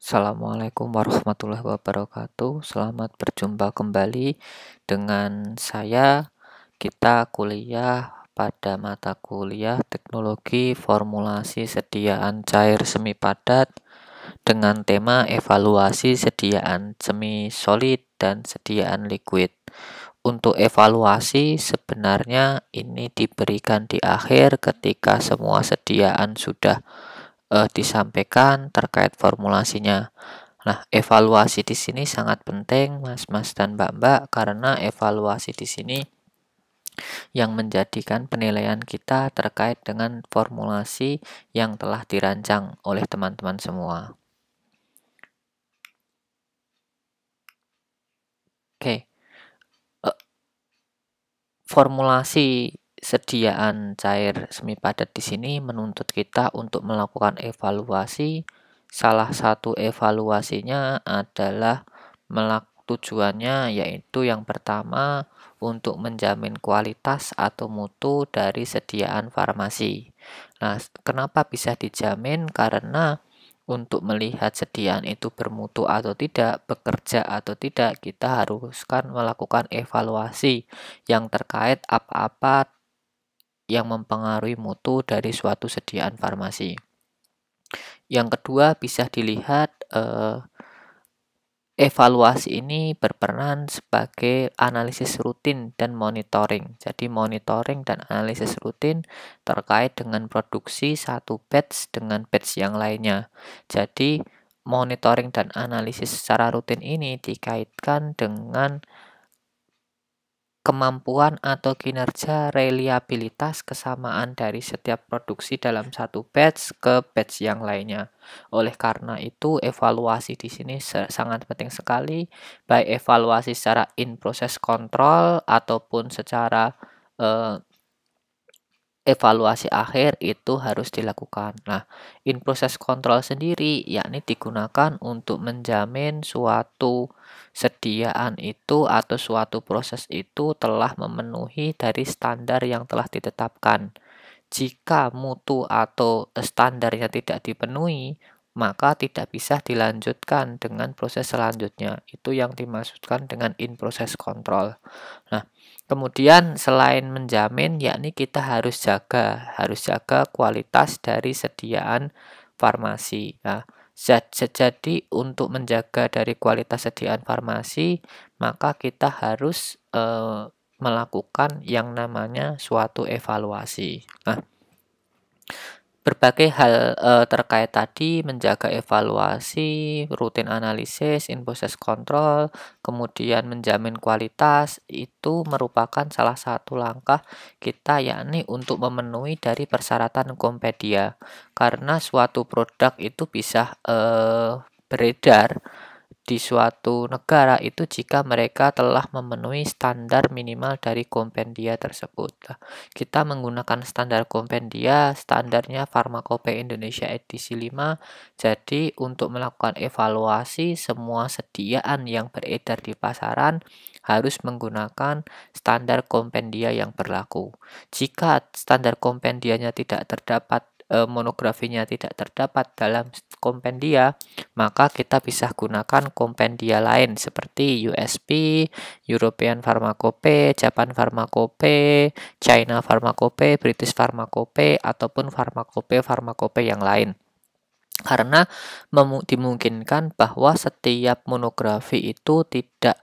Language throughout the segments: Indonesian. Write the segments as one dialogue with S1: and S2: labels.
S1: Assalamualaikum warahmatullahi wabarakatuh. Selamat berjumpa kembali dengan saya. Kita kuliah pada mata kuliah Teknologi Formulasi Sediaan Cair Semi Padat dengan tema evaluasi sediaan semi solid dan sediaan liquid. Untuk evaluasi sebenarnya ini diberikan di akhir ketika semua sediaan sudah eh, disampaikan terkait formulasinya. Nah, evaluasi di sini sangat penting, Mas-mas dan Mbak-mbak, karena evaluasi di sini yang menjadikan penilaian kita terkait dengan formulasi yang telah dirancang oleh teman-teman semua. Oke, okay. Eh, formulasi sediaan cair semi padat di sini menuntut kita untuk melakukan evaluasi. Salah satu evaluasinya adalah melak tujuannya yaitu yang pertama untuk menjamin kualitas atau mutu dari sediaan farmasi. Nah, kenapa bisa dijamin? Karena untuk melihat sediaan itu bermutu atau tidak, bekerja atau tidak, kita haruskan melakukan evaluasi yang terkait apa-apa yang mempengaruhi mutu dari suatu sediaan farmasi. Yang kedua, bisa dilihat eh, evaluasi ini berperan sebagai analisis rutin dan monitoring. Jadi monitoring dan analisis rutin terkait dengan produksi satu batch dengan batch yang lainnya. Jadi monitoring dan analisis secara rutin ini dikaitkan dengan kemampuan atau kinerja reliabilitas kesamaan dari setiap produksi dalam satu batch ke batch yang lainnya. Oleh karena itu, evaluasi di sini sangat penting sekali, baik evaluasi secara in process control ataupun secara uh, evaluasi akhir itu harus dilakukan. Nah, in process control sendiri yakni digunakan untuk menjamin suatu sediaan itu atau suatu proses itu telah memenuhi dari standar yang telah ditetapkan. Jika mutu atau standarnya tidak dipenuhi, maka tidak bisa dilanjutkan dengan proses selanjutnya. Itu yang dimaksudkan dengan in process control. Nah, Kemudian selain menjamin, yakni kita harus jaga, harus jaga kualitas dari sediaan farmasi. Nah, jadi untuk menjaga dari kualitas sediaan farmasi, maka kita harus e, melakukan yang namanya suatu evaluasi. Nah, berbagai hal uh, terkait tadi menjaga evaluasi, rutin analisis, in process control, kemudian menjamin kualitas itu merupakan salah satu langkah kita yakni untuk memenuhi dari persyaratan Kompedia karena suatu produk itu bisa uh, beredar di suatu negara itu jika mereka telah memenuhi standar minimal dari kompendia tersebut. kita menggunakan standar kompendia, standarnya Farmakope Indonesia edisi 5. Jadi untuk melakukan evaluasi semua sediaan yang beredar di pasaran harus menggunakan standar kompendia yang berlaku. Jika standar kompendianya tidak terdapat E, monografinya tidak terdapat dalam kompendia, maka kita bisa gunakan kompendia lain seperti USP, European Pharmacope, Japan Pharmacope, China Pharmacope, British Pharmacope, ataupun Pharmacope-Pharmacope yang lain karena dimungkinkan bahwa setiap monografi itu tidak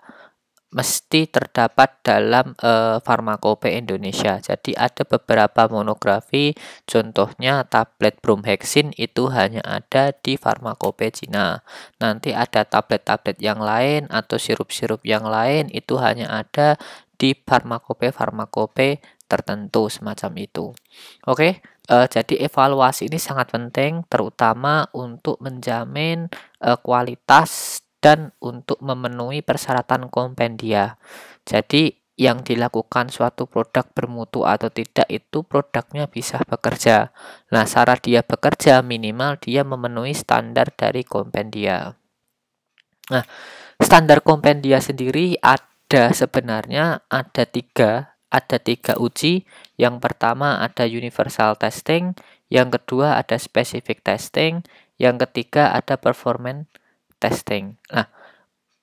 S1: mesti terdapat dalam e, farmakope Indonesia. Jadi ada beberapa monografi, contohnya tablet bromhexin itu hanya ada di farmakope Cina. Nanti ada tablet-tablet yang lain atau sirup-sirup yang lain itu hanya ada di farmakope-farmakope tertentu semacam itu. Oke, e, jadi evaluasi ini sangat penting terutama untuk menjamin e, kualitas untuk memenuhi persyaratan kompendia. Jadi, yang dilakukan suatu produk bermutu atau tidak itu produknya bisa bekerja. Nah, syarat dia bekerja minimal dia memenuhi standar dari kompendia. Nah, standar kompendia sendiri ada sebenarnya ada tiga, ada tiga uji. Yang pertama ada universal testing, yang kedua ada specific testing, yang ketiga ada performance testing. Nah,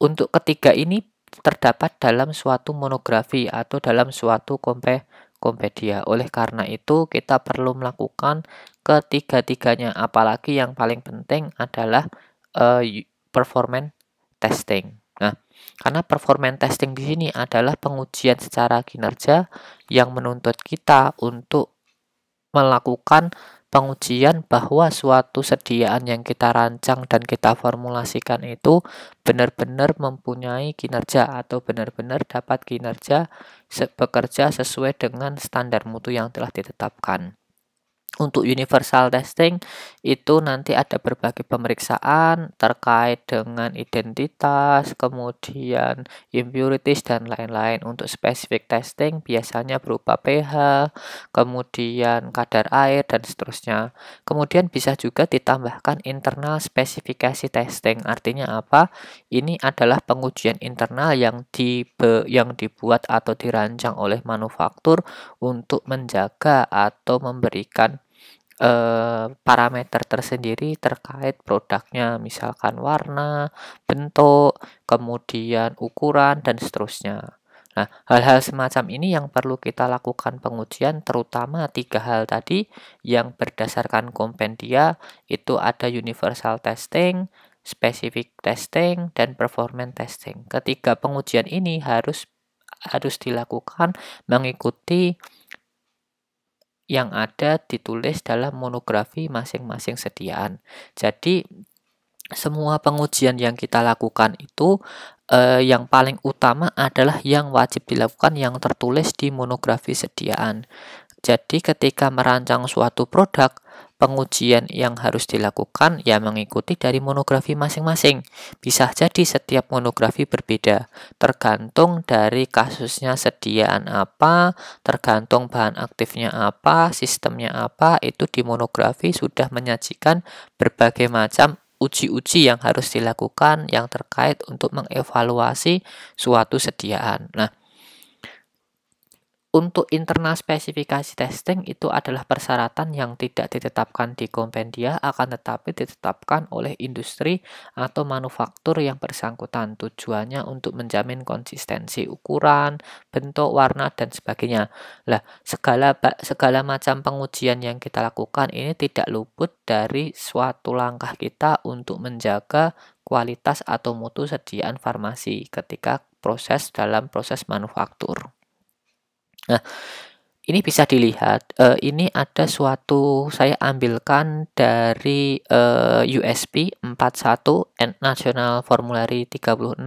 S1: untuk ketiga ini terdapat dalam suatu monografi atau dalam suatu kompe kompedia. Oleh karena itu, kita perlu melakukan ketiga-tiganya, apalagi yang paling penting adalah uh, performance testing. Nah, karena performance testing di sini adalah pengujian secara kinerja yang menuntut kita untuk melakukan pengujian bahwa suatu sediaan yang kita rancang dan kita formulasikan itu benar-benar mempunyai kinerja atau benar-benar dapat kinerja bekerja sesuai dengan standar mutu yang telah ditetapkan untuk universal testing itu nanti ada berbagai pemeriksaan terkait dengan identitas, kemudian impurities dan lain-lain. Untuk spesifik testing biasanya berupa pH, kemudian kadar air dan seterusnya. Kemudian bisa juga ditambahkan internal spesifikasi testing. Artinya apa? Ini adalah pengujian internal yang di yang dibuat atau dirancang oleh manufaktur untuk menjaga atau memberikan Eh, parameter tersendiri terkait produknya, misalkan warna, bentuk, kemudian ukuran, dan seterusnya. Nah, hal-hal semacam ini yang perlu kita lakukan pengujian, terutama tiga hal tadi yang berdasarkan kompendia itu ada universal testing, specific testing, dan performance testing. Ketiga pengujian ini harus harus dilakukan mengikuti yang ada ditulis dalam monografi masing-masing sediaan. Jadi semua pengujian yang kita lakukan itu eh, yang paling utama adalah yang wajib dilakukan yang tertulis di monografi sediaan. Jadi ketika merancang suatu produk, pengujian yang harus dilakukan ya mengikuti dari monografi masing-masing. Bisa jadi setiap monografi berbeda, tergantung dari kasusnya sediaan apa, tergantung bahan aktifnya apa, sistemnya apa, itu di monografi sudah menyajikan berbagai macam uji-uji yang harus dilakukan yang terkait untuk mengevaluasi suatu sediaan. Nah, untuk internal spesifikasi testing itu adalah persyaratan yang tidak ditetapkan di kompendia akan tetapi ditetapkan oleh industri atau manufaktur yang bersangkutan tujuannya untuk menjamin konsistensi ukuran, bentuk, warna dan sebagainya. Lah, segala segala macam pengujian yang kita lakukan ini tidak luput dari suatu langkah kita untuk menjaga kualitas atau mutu sediaan farmasi ketika proses dalam proses manufaktur. Nah, ini bisa dilihat uh, ini ada suatu saya ambilkan dari uh, USP 41 and National Formulary 36.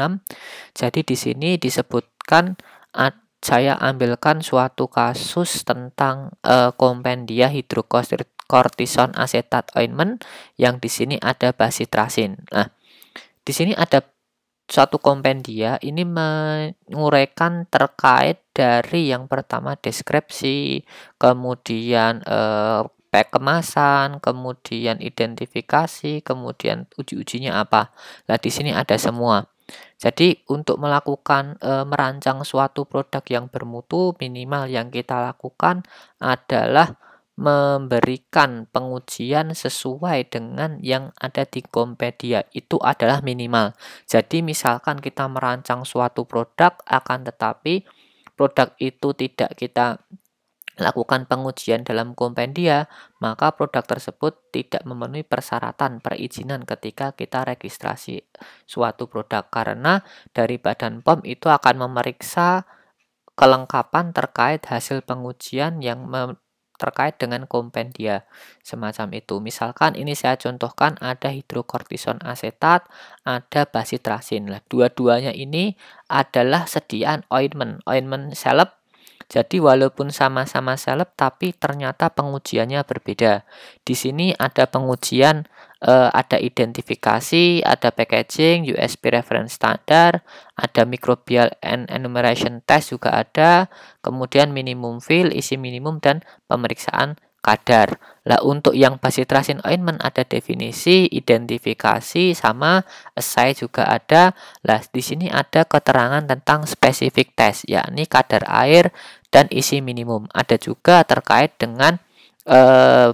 S1: Jadi di sini disebutkan ada saya ambilkan suatu kasus tentang uh, kompendia hidrokortison asetat ointment yang di sini ada basitrasin. Nah, di sini ada suatu kompendia ini menguraikan terkait dari yang pertama deskripsi, kemudian eh, kemasan, kemudian identifikasi, kemudian uji-ujinya apa. Nah, di sini ada semua. Jadi, untuk melakukan e, merancang suatu produk yang bermutu, minimal yang kita lakukan adalah memberikan pengujian sesuai dengan yang ada di Kompedia itu adalah minimal. Jadi misalkan kita merancang suatu produk akan tetapi produk itu tidak kita lakukan pengujian dalam kompendia, maka produk tersebut tidak memenuhi persyaratan perizinan ketika kita registrasi suatu produk karena dari Badan POM itu akan memeriksa kelengkapan terkait hasil pengujian yang terkait dengan kompendia semacam itu. Misalkan ini saya contohkan ada hidrokortison asetat, ada basitrasin. Dua-duanya ini adalah sediaan ointment, ointment salep jadi walaupun sama-sama seleb tapi ternyata pengujiannya berbeda. Di sini ada pengujian eh, ada identifikasi, ada packaging, USP reference standar, ada microbial and enumeration test juga ada, kemudian minimum fill, isi minimum dan pemeriksaan kadar. Lah untuk yang basis tracing ointment ada definisi, identifikasi sama essay juga ada. Lah di sini ada keterangan tentang spesifik tes yakni kadar air dan isi minimum. Ada juga terkait dengan eh,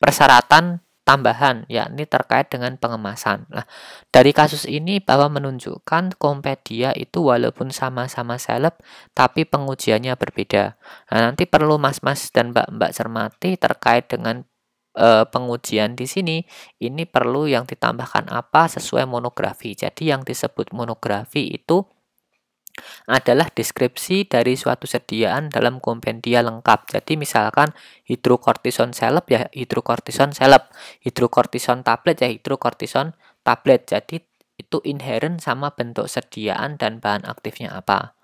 S1: persyaratan tambahan, yakni terkait dengan pengemasan. Nah, dari kasus ini bahwa menunjukkan Kompedia itu walaupun sama-sama seleb, tapi pengujiannya berbeda. Nah, nanti perlu mas-mas dan mbak-mbak cermati terkait dengan e, pengujian di sini, ini perlu yang ditambahkan apa sesuai monografi. Jadi yang disebut monografi itu adalah deskripsi dari suatu sediaan dalam kompendia lengkap. Jadi misalkan hidrokortison seleb ya hidrokortison seleb, hidrokortison tablet ya hidrokortison tablet. Jadi itu inherent sama bentuk sediaan dan bahan aktifnya apa.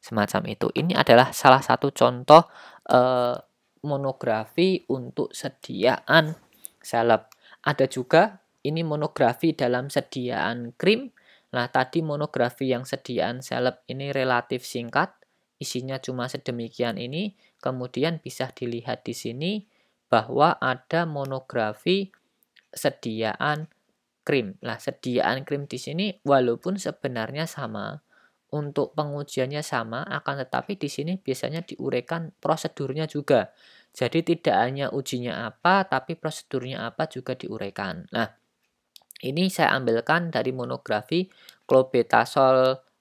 S1: Semacam itu. Ini adalah salah satu contoh eh, monografi untuk sediaan seleb. Ada juga ini monografi dalam sediaan krim Nah, tadi monografi yang sediaan seleb ini relatif singkat, isinya cuma sedemikian ini, kemudian bisa dilihat di sini bahwa ada monografi sediaan krim. Nah, sediaan krim di sini walaupun sebenarnya sama, untuk pengujiannya sama, akan tetapi di sini biasanya diurekan prosedurnya juga. Jadi tidak hanya ujinya apa, tapi prosedurnya apa juga diurekan. Nah, ini saya ambilkan dari monografi Clobetasol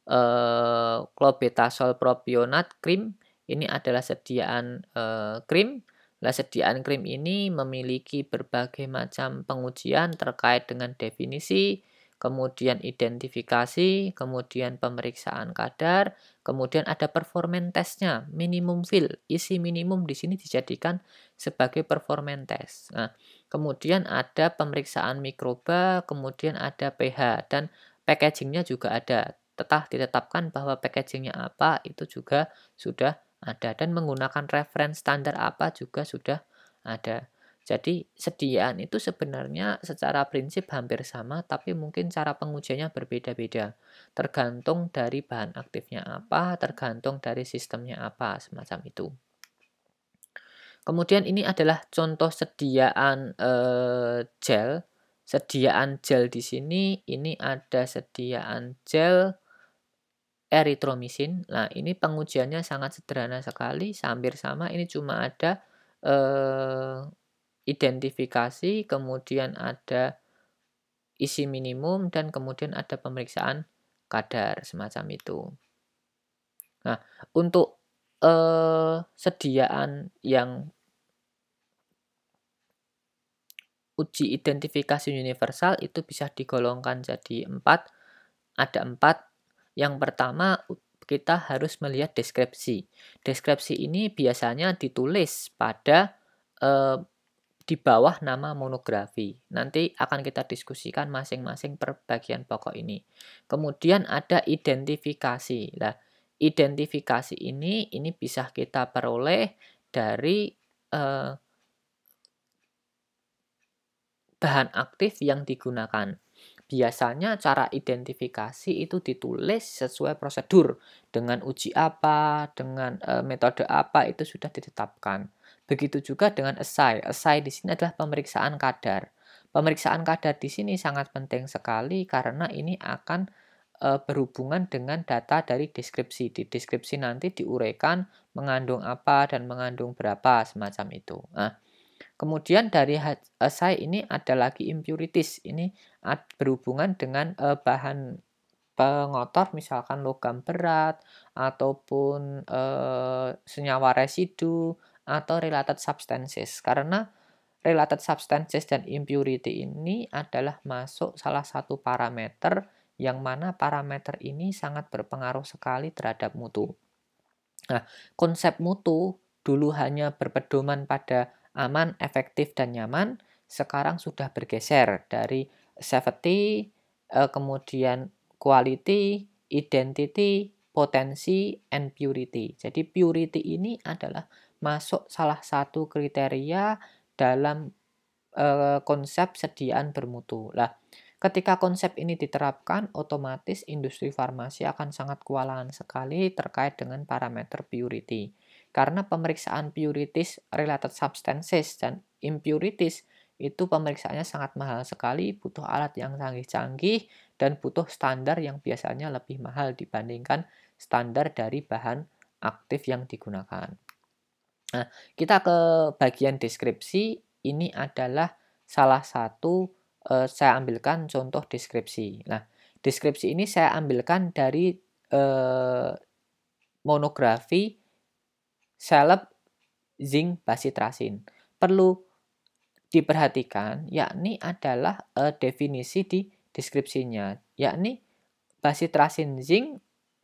S1: eh, Clobetasol propionat krim. Ini adalah sediaan eh, krim. Nah, sediaan krim ini memiliki berbagai macam pengujian terkait dengan definisi, kemudian identifikasi, kemudian pemeriksaan kadar, kemudian ada performen testnya, minimum fill, isi minimum di sini dijadikan sebagai performen test. Nah, kemudian ada pemeriksaan mikroba, kemudian ada pH, dan packagingnya juga ada. Tetap ditetapkan bahwa packagingnya apa itu juga sudah ada dan menggunakan reference standar apa juga sudah ada. Jadi sediaan itu sebenarnya secara prinsip hampir sama tapi mungkin cara pengujiannya berbeda-beda. Tergantung dari bahan aktifnya apa, tergantung dari sistemnya apa, semacam itu. Kemudian ini adalah contoh sediaan eh, gel. Sediaan gel di sini ini ada sediaan gel eritromisin. Nah, ini pengujiannya sangat sederhana sekali, hampir sama. Ini cuma ada eh, identifikasi, kemudian ada isi minimum dan kemudian ada pemeriksaan kadar semacam itu. Nah, untuk eh, sediaan yang uji identifikasi universal itu bisa digolongkan jadi empat. Ada empat. Yang pertama kita harus melihat deskripsi. Deskripsi ini biasanya ditulis pada eh, di bawah nama monografi. Nanti akan kita diskusikan masing-masing perbagian pokok ini. Kemudian ada identifikasi. Lah, identifikasi ini ini bisa kita peroleh dari eh, bahan aktif yang digunakan. Biasanya cara identifikasi itu ditulis sesuai prosedur dengan uji apa, dengan e, metode apa itu sudah ditetapkan. Begitu juga dengan esai. Esai di sini adalah pemeriksaan kadar. Pemeriksaan kadar di sini sangat penting sekali karena ini akan Eh, berhubungan dengan data dari deskripsi. Di deskripsi nanti diuraikan mengandung apa dan mengandung berapa semacam itu. Nah, kemudian dari essay eh, ini ada lagi impurities. Ini berhubungan dengan eh, bahan pengotor misalkan logam berat ataupun senyawa residu atau related substances karena related substances dan impurity ini adalah masuk salah satu parameter yang mana parameter ini sangat berpengaruh sekali terhadap mutu. Nah, konsep mutu dulu hanya berpedoman pada aman, efektif, dan nyaman, sekarang sudah bergeser dari safety, eh, kemudian quality, identity, potensi, and purity. Jadi purity ini adalah masuk salah satu kriteria dalam eh, konsep sediaan bermutu. Lah, Ketika konsep ini diterapkan, otomatis industri farmasi akan sangat kewalahan sekali terkait dengan parameter purity. Karena pemeriksaan purities related substances dan impurities itu pemeriksaannya sangat mahal sekali, butuh alat yang canggih-canggih, dan butuh standar yang biasanya lebih mahal dibandingkan standar dari bahan aktif yang digunakan. Nah, kita ke bagian deskripsi. Ini adalah salah satu eh, saya ambilkan contoh deskripsi. Nah, deskripsi ini saya ambilkan dari eh, monografi seleb zinc basitrasin. Perlu diperhatikan yakni adalah eh, definisi di deskripsinya, yakni basitrasin zinc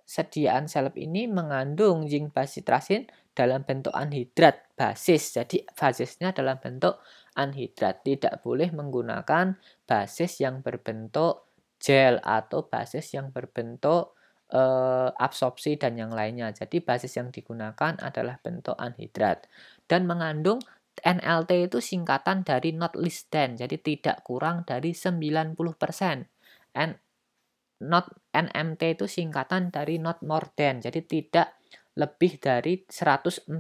S1: sediaan seleb ini mengandung zinc basitrasin dalam bentuk anhidrat basis. Jadi basisnya dalam bentuk anhidrat. Tidak boleh menggunakan basis yang berbentuk gel atau basis yang berbentuk e, absorpsi dan yang lainnya. Jadi basis yang digunakan adalah bentuk anhidrat dan mengandung NLT itu singkatan dari not less than, jadi tidak kurang dari 90%. not NMT itu singkatan dari not more than, jadi tidak lebih dari 140%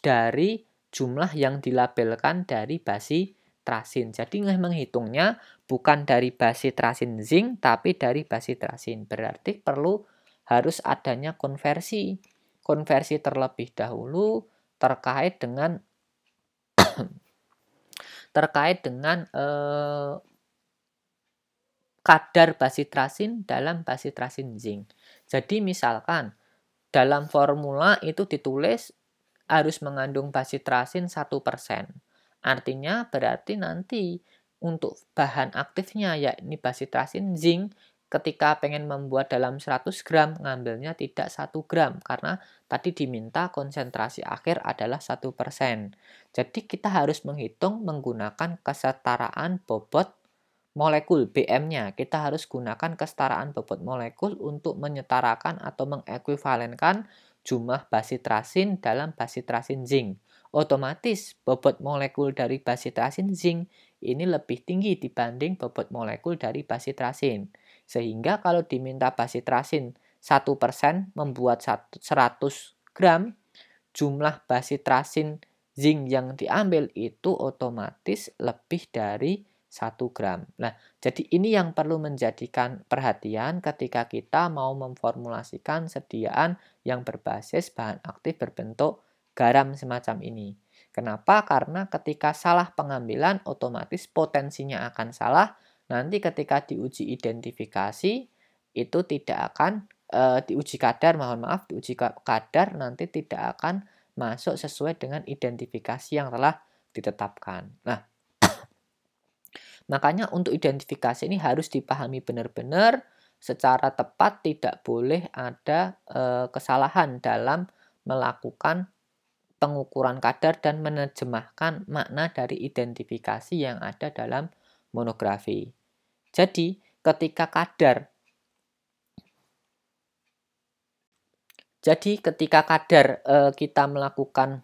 S1: dari jumlah yang dilabelkan dari basi trasin. Jadi menghitungnya bukan dari basi trasin zinc tapi dari basi trasin. Berarti perlu harus adanya konversi. Konversi terlebih dahulu terkait dengan terkait dengan eh, kadar trasin dalam basi trasin zinc. Jadi misalkan dalam formula itu ditulis harus mengandung basitrasin 1%. Artinya berarti nanti untuk bahan aktifnya yakni basitrasin zinc ketika pengen membuat dalam 100 gram ngambilnya tidak 1 gram karena tadi diminta konsentrasi akhir adalah 1%. Jadi kita harus menghitung menggunakan kesetaraan bobot molekul BM-nya. Kita harus gunakan kesetaraan bobot molekul untuk menyetarakan atau mengekuivalenkan jumlah basitrasin dalam basitrasin zinc. Otomatis bobot molekul dari basitrasin zinc ini lebih tinggi dibanding bobot molekul dari basitrasin. Sehingga kalau diminta basitrasin 1% membuat 100 gram, jumlah basitrasin zinc yang diambil itu otomatis lebih dari 1 gram. Nah, jadi ini yang perlu menjadikan perhatian ketika kita mau memformulasikan sediaan yang berbasis bahan aktif berbentuk garam semacam ini. Kenapa? Karena ketika salah pengambilan, otomatis potensinya akan salah. Nanti ketika diuji identifikasi, itu tidak akan e, diuji kadar, mohon maaf, diuji kadar nanti tidak akan masuk sesuai dengan identifikasi yang telah ditetapkan. Nah, makanya untuk identifikasi ini harus dipahami benar-benar secara tepat tidak boleh ada e, kesalahan dalam melakukan pengukuran kadar dan menerjemahkan makna dari identifikasi yang ada dalam monografi. Jadi, ketika kadar Jadi, ketika kadar e, kita melakukan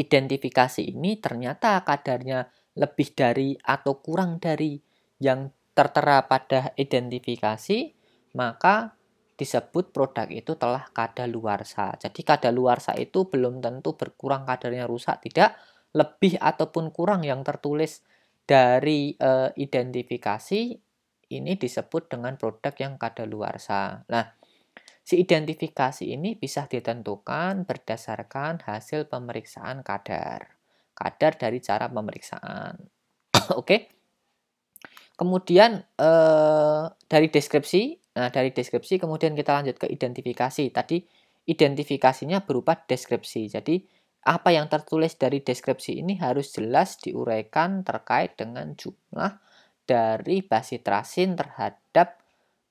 S1: identifikasi ini ternyata kadarnya lebih dari atau kurang dari yang tertera pada identifikasi, maka disebut produk itu telah kadaluarsa. Jadi kadaluarsa itu belum tentu berkurang kadarnya rusak, tidak lebih ataupun kurang yang tertulis dari e, identifikasi ini disebut dengan produk yang kadaluarsa. Nah, si identifikasi ini bisa ditentukan berdasarkan hasil pemeriksaan kadar. Kadar dari cara pemeriksaan. Oke. Okay? Kemudian eh, dari deskripsi, nah dari deskripsi kemudian kita lanjut ke identifikasi. Tadi identifikasinya berupa deskripsi. Jadi apa yang tertulis dari deskripsi ini harus jelas diuraikan terkait dengan jumlah dari basitrasin terhadap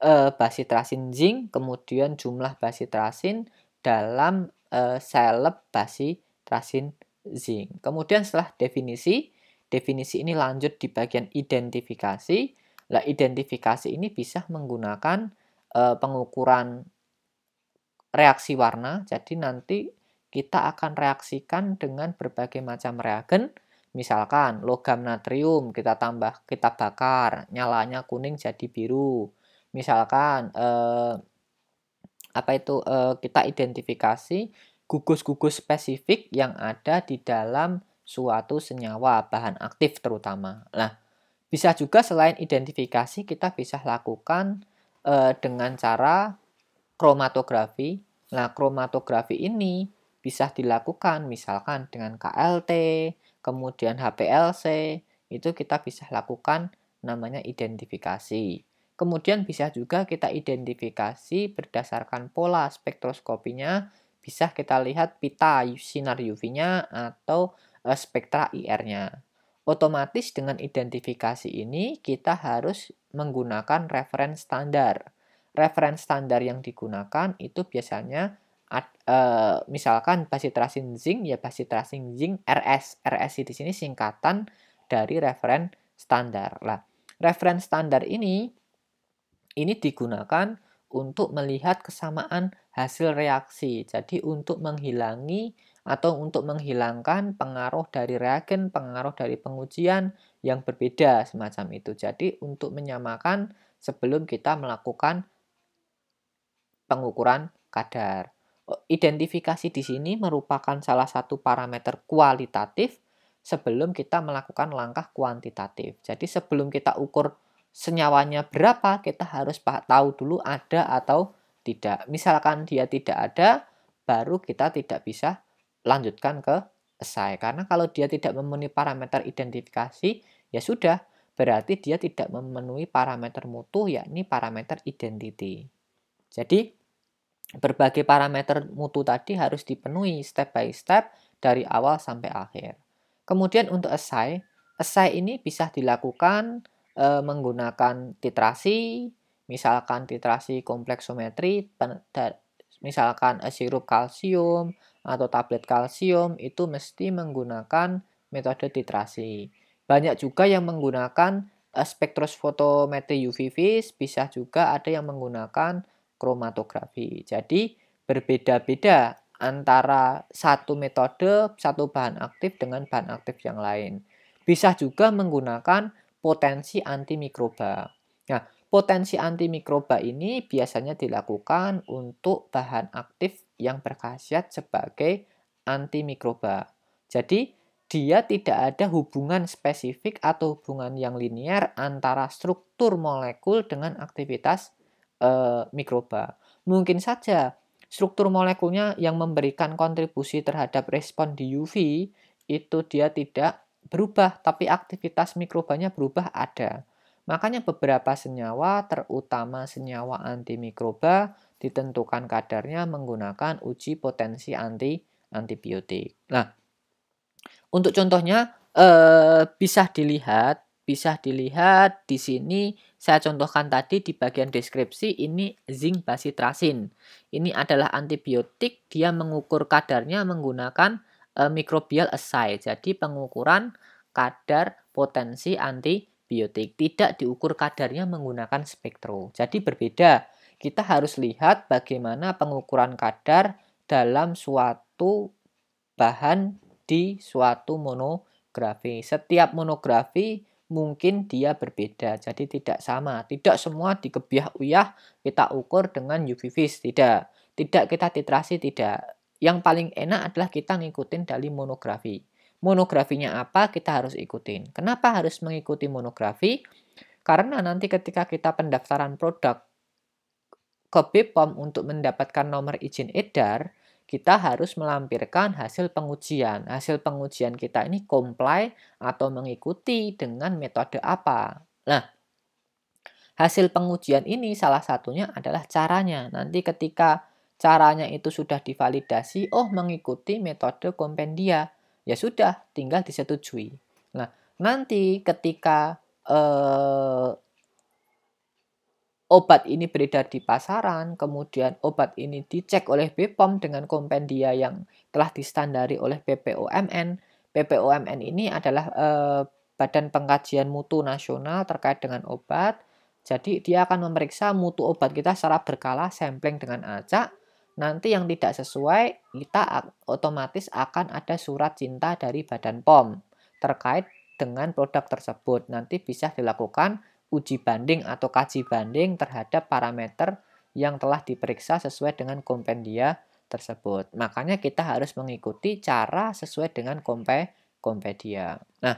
S1: eh, basitrasin zinc, kemudian jumlah basitrasin dalam eh, seleb basitrasin zinc. Kemudian setelah definisi, Definisi ini lanjut di bagian identifikasi. Nah, identifikasi ini bisa menggunakan e, pengukuran reaksi warna. Jadi nanti kita akan reaksikan dengan berbagai macam reagen. Misalkan logam natrium kita tambah kita bakar, nyalanya kuning jadi biru. Misalkan e, apa itu e, kita identifikasi gugus-gugus spesifik yang ada di dalam suatu senyawa, bahan aktif terutama. Nah, bisa juga selain identifikasi kita bisa lakukan eh, dengan cara kromatografi. Nah, kromatografi ini bisa dilakukan misalkan dengan KLT, kemudian HPLC, itu kita bisa lakukan namanya identifikasi. Kemudian bisa juga kita identifikasi berdasarkan pola spektroskopinya, bisa kita lihat pita sinar UV-nya atau Eh, spektra IR-nya. Otomatis dengan identifikasi ini kita harus menggunakan reference standar. Reference standar yang digunakan itu biasanya ad, e, misalkan tracing Zinc ya tracing Zinc RS. RS di sini singkatan dari reference standar. Lah, reference standar ini ini digunakan untuk melihat kesamaan hasil reaksi. Jadi untuk menghilangi atau untuk menghilangkan pengaruh dari reagen, pengaruh dari pengujian yang berbeda semacam itu. Jadi untuk menyamakan sebelum kita melakukan pengukuran kadar. Identifikasi di sini merupakan salah satu parameter kualitatif sebelum kita melakukan langkah kuantitatif. Jadi sebelum kita ukur senyawanya berapa, kita harus tahu dulu ada atau tidak. Misalkan dia tidak ada, baru kita tidak bisa lanjutkan ke esai. Karena kalau dia tidak memenuhi parameter identifikasi, ya sudah, berarti dia tidak memenuhi parameter mutu, yakni parameter identity. Jadi, berbagai parameter mutu tadi harus dipenuhi step by step dari awal sampai akhir. Kemudian untuk esai, esai ini bisa dilakukan e, menggunakan titrasi, misalkan titrasi kompleksometri, misalkan sirup kalsium, atau tablet kalsium itu mesti menggunakan metode titrasi. Banyak juga yang menggunakan eh, spektrosfotometri UV bisa juga ada yang menggunakan kromatografi. Jadi berbeda-beda antara satu metode, satu bahan aktif dengan bahan aktif yang lain. Bisa juga menggunakan potensi antimikroba. Nah, potensi antimikroba ini biasanya dilakukan untuk bahan aktif yang berkhasiat sebagai antimikroba. Jadi, dia tidak ada hubungan spesifik atau hubungan yang linier antara struktur molekul dengan aktivitas e, mikroba. Mungkin saja struktur molekulnya yang memberikan kontribusi terhadap respon di UV itu dia tidak berubah, tapi aktivitas mikrobanya berubah ada. Makanya beberapa senyawa, terutama senyawa antimikroba, ditentukan kadarnya menggunakan uji potensi anti antibiotik. Nah, untuk contohnya eh, bisa dilihat, bisa dilihat di sini saya contohkan tadi di bagian deskripsi ini zinc basitrasin. Ini adalah antibiotik, dia mengukur kadarnya menggunakan eh, microbial assay. Jadi pengukuran kadar potensi anti biotik tidak diukur kadarnya menggunakan spektro. Jadi berbeda. Kita harus lihat bagaimana pengukuran kadar dalam suatu bahan di suatu monografi. Setiap monografi mungkin dia berbeda, jadi tidak sama. Tidak semua dikebiah uyah kita ukur dengan UV-Vis, tidak. Tidak kita titrasi, tidak. Yang paling enak adalah kita ngikutin dari monografi monografinya apa, kita harus ikutin. Kenapa harus mengikuti monografi? Karena nanti ketika kita pendaftaran produk ke BPOM untuk mendapatkan nomor izin edar, kita harus melampirkan hasil pengujian. Hasil pengujian kita ini comply atau mengikuti dengan metode apa. Nah, hasil pengujian ini salah satunya adalah caranya. Nanti ketika caranya itu sudah divalidasi, oh mengikuti metode kompendia ya sudah tinggal disetujui. Nah, nanti ketika eh, obat ini beredar di pasaran, kemudian obat ini dicek oleh BPOM dengan kompendia yang telah distandari oleh BPOMN. BPOMN ini adalah eh, Badan Pengkajian Mutu Nasional terkait dengan obat. Jadi dia akan memeriksa mutu obat kita secara berkala sampling dengan acak nanti yang tidak sesuai kita otomatis akan ada surat cinta dari Badan POM terkait dengan produk tersebut. Nanti bisa dilakukan uji banding atau kaji banding terhadap parameter yang telah diperiksa sesuai dengan kompendia tersebut. Makanya kita harus mengikuti cara sesuai dengan kompe kompedia. Nah,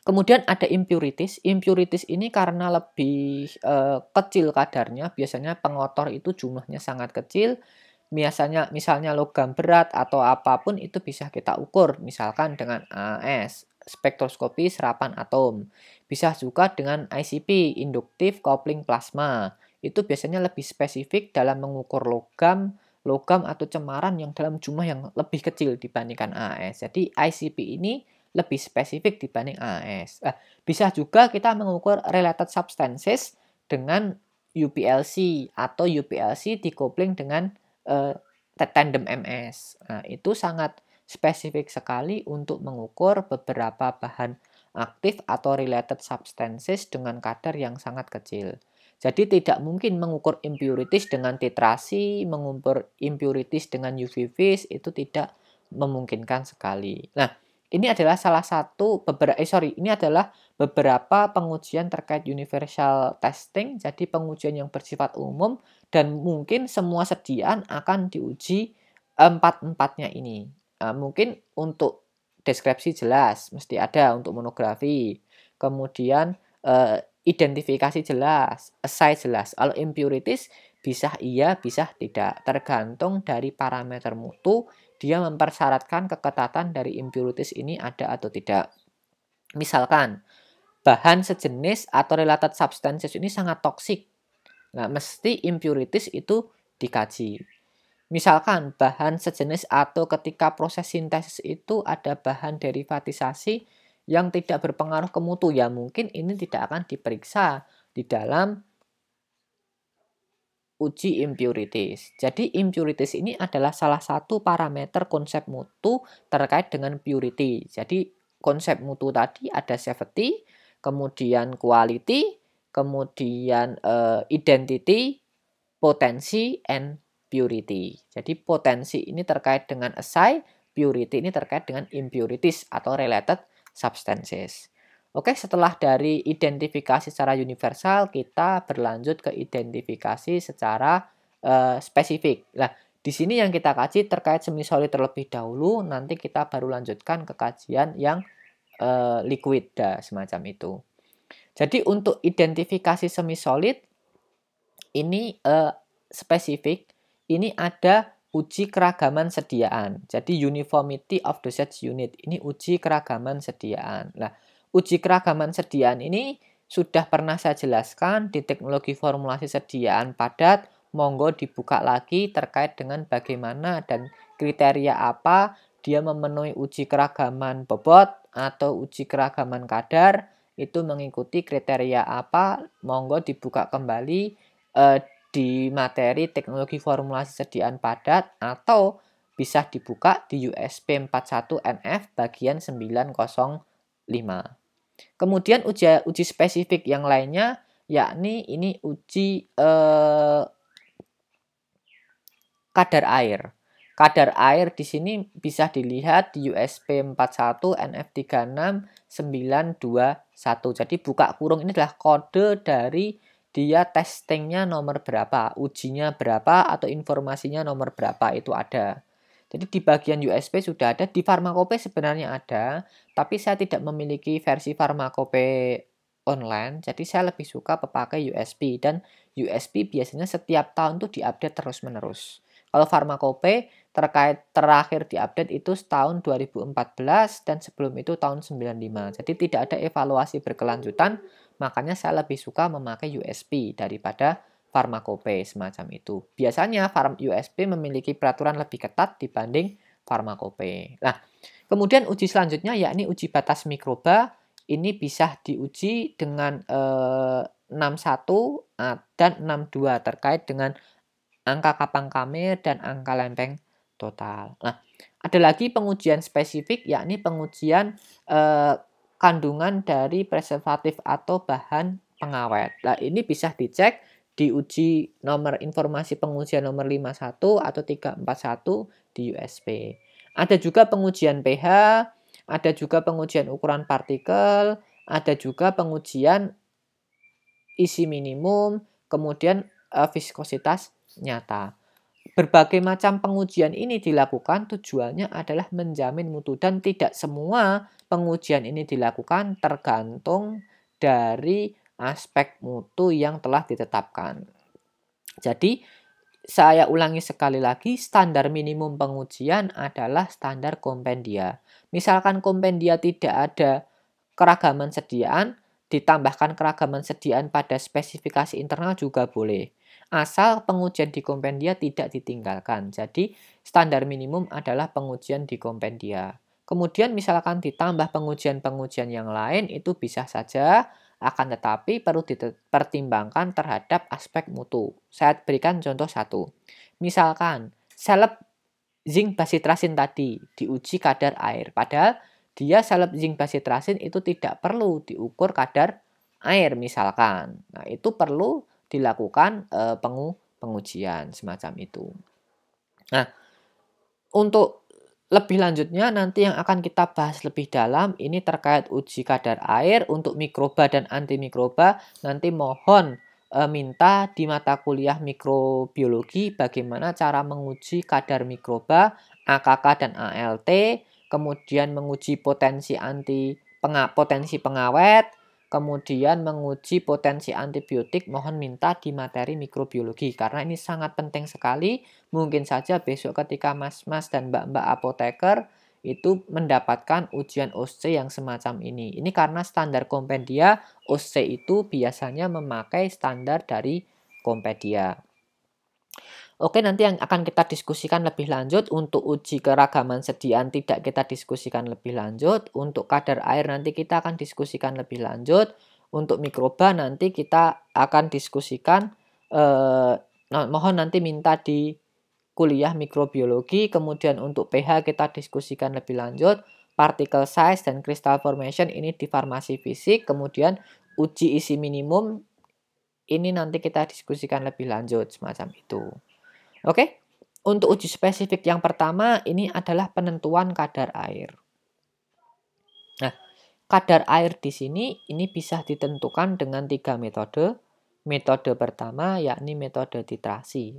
S1: Kemudian ada impurities. Impurities ini karena lebih e, kecil kadarnya, biasanya pengotor itu jumlahnya sangat kecil. Biasanya misalnya logam berat atau apapun itu bisa kita ukur, misalkan dengan AS, eh, spektroskopi serapan atom. Bisa juga dengan ICP, induktif coupling plasma. Itu biasanya lebih spesifik dalam mengukur logam, logam atau cemaran yang dalam jumlah yang lebih kecil dibandingkan AS. Jadi ICP ini lebih spesifik dibanding AS. Eh, bisa juga kita mengukur related substances dengan UPLC atau UPLC dikopling dengan eh, tandem MS. Nah, itu sangat spesifik sekali untuk mengukur beberapa bahan aktif atau related substances dengan kadar yang sangat kecil. Jadi tidak mungkin mengukur impurities dengan titrasi, mengukur impurities dengan UV-Vis itu tidak memungkinkan sekali. Nah, ini adalah salah satu beberapa eh, sorry, ini adalah beberapa pengujian terkait universal testing. Jadi pengujian yang bersifat umum dan mungkin semua sediaan akan diuji empat-empatnya ini. Eh, mungkin untuk deskripsi jelas mesti ada untuk monografi. Kemudian eh, identifikasi jelas, essay jelas. Kalau impurities bisa iya, bisa tidak, tergantung dari parameter mutu dia mempersyaratkan keketatan dari impurities ini ada atau tidak. Misalkan, bahan sejenis atau related substances ini sangat toksik. Nah, mesti impurities itu dikaji. Misalkan bahan sejenis atau ketika proses sintesis itu ada bahan derivatisasi yang tidak berpengaruh ke mutu ya mungkin ini tidak akan diperiksa di dalam uji impurities. Jadi impurities ini adalah salah satu parameter konsep mutu terkait dengan purity. Jadi konsep mutu tadi ada safety, kemudian quality, kemudian uh, identity, potensi, and purity. Jadi potensi ini terkait dengan assay, purity ini terkait dengan impurities atau related substances. Oke, setelah dari identifikasi secara universal, kita berlanjut ke identifikasi secara uh, spesifik. Nah, di sini yang kita kaji terkait semisolid terlebih dahulu, nanti kita baru lanjutkan ke kajian yang uh, liquid da, semacam itu. Jadi untuk identifikasi semisolid ini uh, spesifik, ini ada uji keragaman sediaan. Jadi uniformity of dosage unit ini uji keragaman sediaan. Nah, Uji keragaman sediaan ini sudah pernah saya jelaskan di teknologi formulasi sediaan padat. Monggo dibuka lagi terkait dengan bagaimana dan kriteria apa dia memenuhi uji keragaman bobot atau uji keragaman kadar itu mengikuti kriteria apa. Monggo dibuka kembali eh, di materi teknologi formulasi sediaan padat atau bisa dibuka di USP 41NF bagian 905. Kemudian uji uji spesifik yang lainnya yakni ini uji eh, kadar air. Kadar air di sini bisa dilihat di USP 41 NF36 921. Jadi buka kurung ini adalah kode dari dia testingnya nomor berapa, ujinya berapa, atau informasinya nomor berapa itu ada. Jadi di bagian USB sudah ada, di Farmakope sebenarnya ada, tapi saya tidak memiliki versi Farmakope online, jadi saya lebih suka pakai USB dan USB biasanya setiap tahun tuh diupdate terus-menerus. Kalau Farmakope terkait terakhir diupdate itu tahun 2014 dan sebelum itu tahun 95. Jadi tidak ada evaluasi berkelanjutan, makanya saya lebih suka memakai USB daripada farmakope semacam itu. Biasanya farm USP memiliki peraturan lebih ketat dibanding farmakope. Nah, kemudian uji selanjutnya yakni uji batas mikroba ini bisa diuji dengan eh, 61 eh, dan 62 terkait dengan angka kapang kamer dan angka lempeng total. Nah, ada lagi pengujian spesifik yakni pengujian eh, kandungan dari preservatif atau bahan pengawet. Nah, ini bisa dicek diuji nomor informasi pengujian nomor 51 atau 341 di USP. Ada juga pengujian pH, ada juga pengujian ukuran partikel, ada juga pengujian isi minimum, kemudian eh, viskositas nyata. Berbagai macam pengujian ini dilakukan tujuannya adalah menjamin mutu dan tidak semua pengujian ini dilakukan tergantung dari aspek mutu yang telah ditetapkan. Jadi, saya ulangi sekali lagi, standar minimum pengujian adalah standar kompendia. Misalkan kompendia tidak ada keragaman sediaan, ditambahkan keragaman sediaan pada spesifikasi internal juga boleh. Asal pengujian di kompendia tidak ditinggalkan. Jadi, standar minimum adalah pengujian di kompendia. Kemudian misalkan ditambah pengujian-pengujian yang lain itu bisa saja akan tetapi perlu dipertimbangkan terhadap aspek mutu. Saya berikan contoh satu. Misalkan, seleb zinc basitrasin tadi diuji kadar air, padahal dia seleb zinc basitrasin itu tidak perlu diukur kadar air misalkan. Nah, itu perlu dilakukan e, pengu, pengujian semacam itu. Nah, untuk lebih lanjutnya nanti yang akan kita bahas lebih dalam ini terkait uji kadar air untuk mikroba dan antimikroba. Nanti mohon e, minta di mata kuliah mikrobiologi bagaimana cara menguji kadar mikroba, AKK dan ALT, kemudian menguji potensi anti pengawet, kemudian menguji potensi antibiotik mohon minta di materi mikrobiologi karena ini sangat penting sekali mungkin saja besok ketika mas-mas dan mbak-mbak apoteker itu mendapatkan ujian OSCE yang semacam ini. Ini karena standar Kompendia OSCE itu biasanya memakai standar dari kompendia. Oke, nanti yang akan kita diskusikan lebih lanjut. Untuk uji keragaman sediaan tidak kita diskusikan lebih lanjut. Untuk kadar air nanti kita akan diskusikan lebih lanjut. Untuk mikroba nanti kita akan diskusikan. Eh, mohon nanti minta di kuliah mikrobiologi. Kemudian untuk pH kita diskusikan lebih lanjut. Particle size dan crystal formation ini di farmasi fisik. Kemudian uji isi minimum ini nanti kita diskusikan lebih lanjut semacam itu. Oke? Untuk uji spesifik yang pertama ini adalah penentuan kadar air. Nah, kadar air di sini ini bisa ditentukan dengan tiga metode. Metode pertama yakni metode titrasi.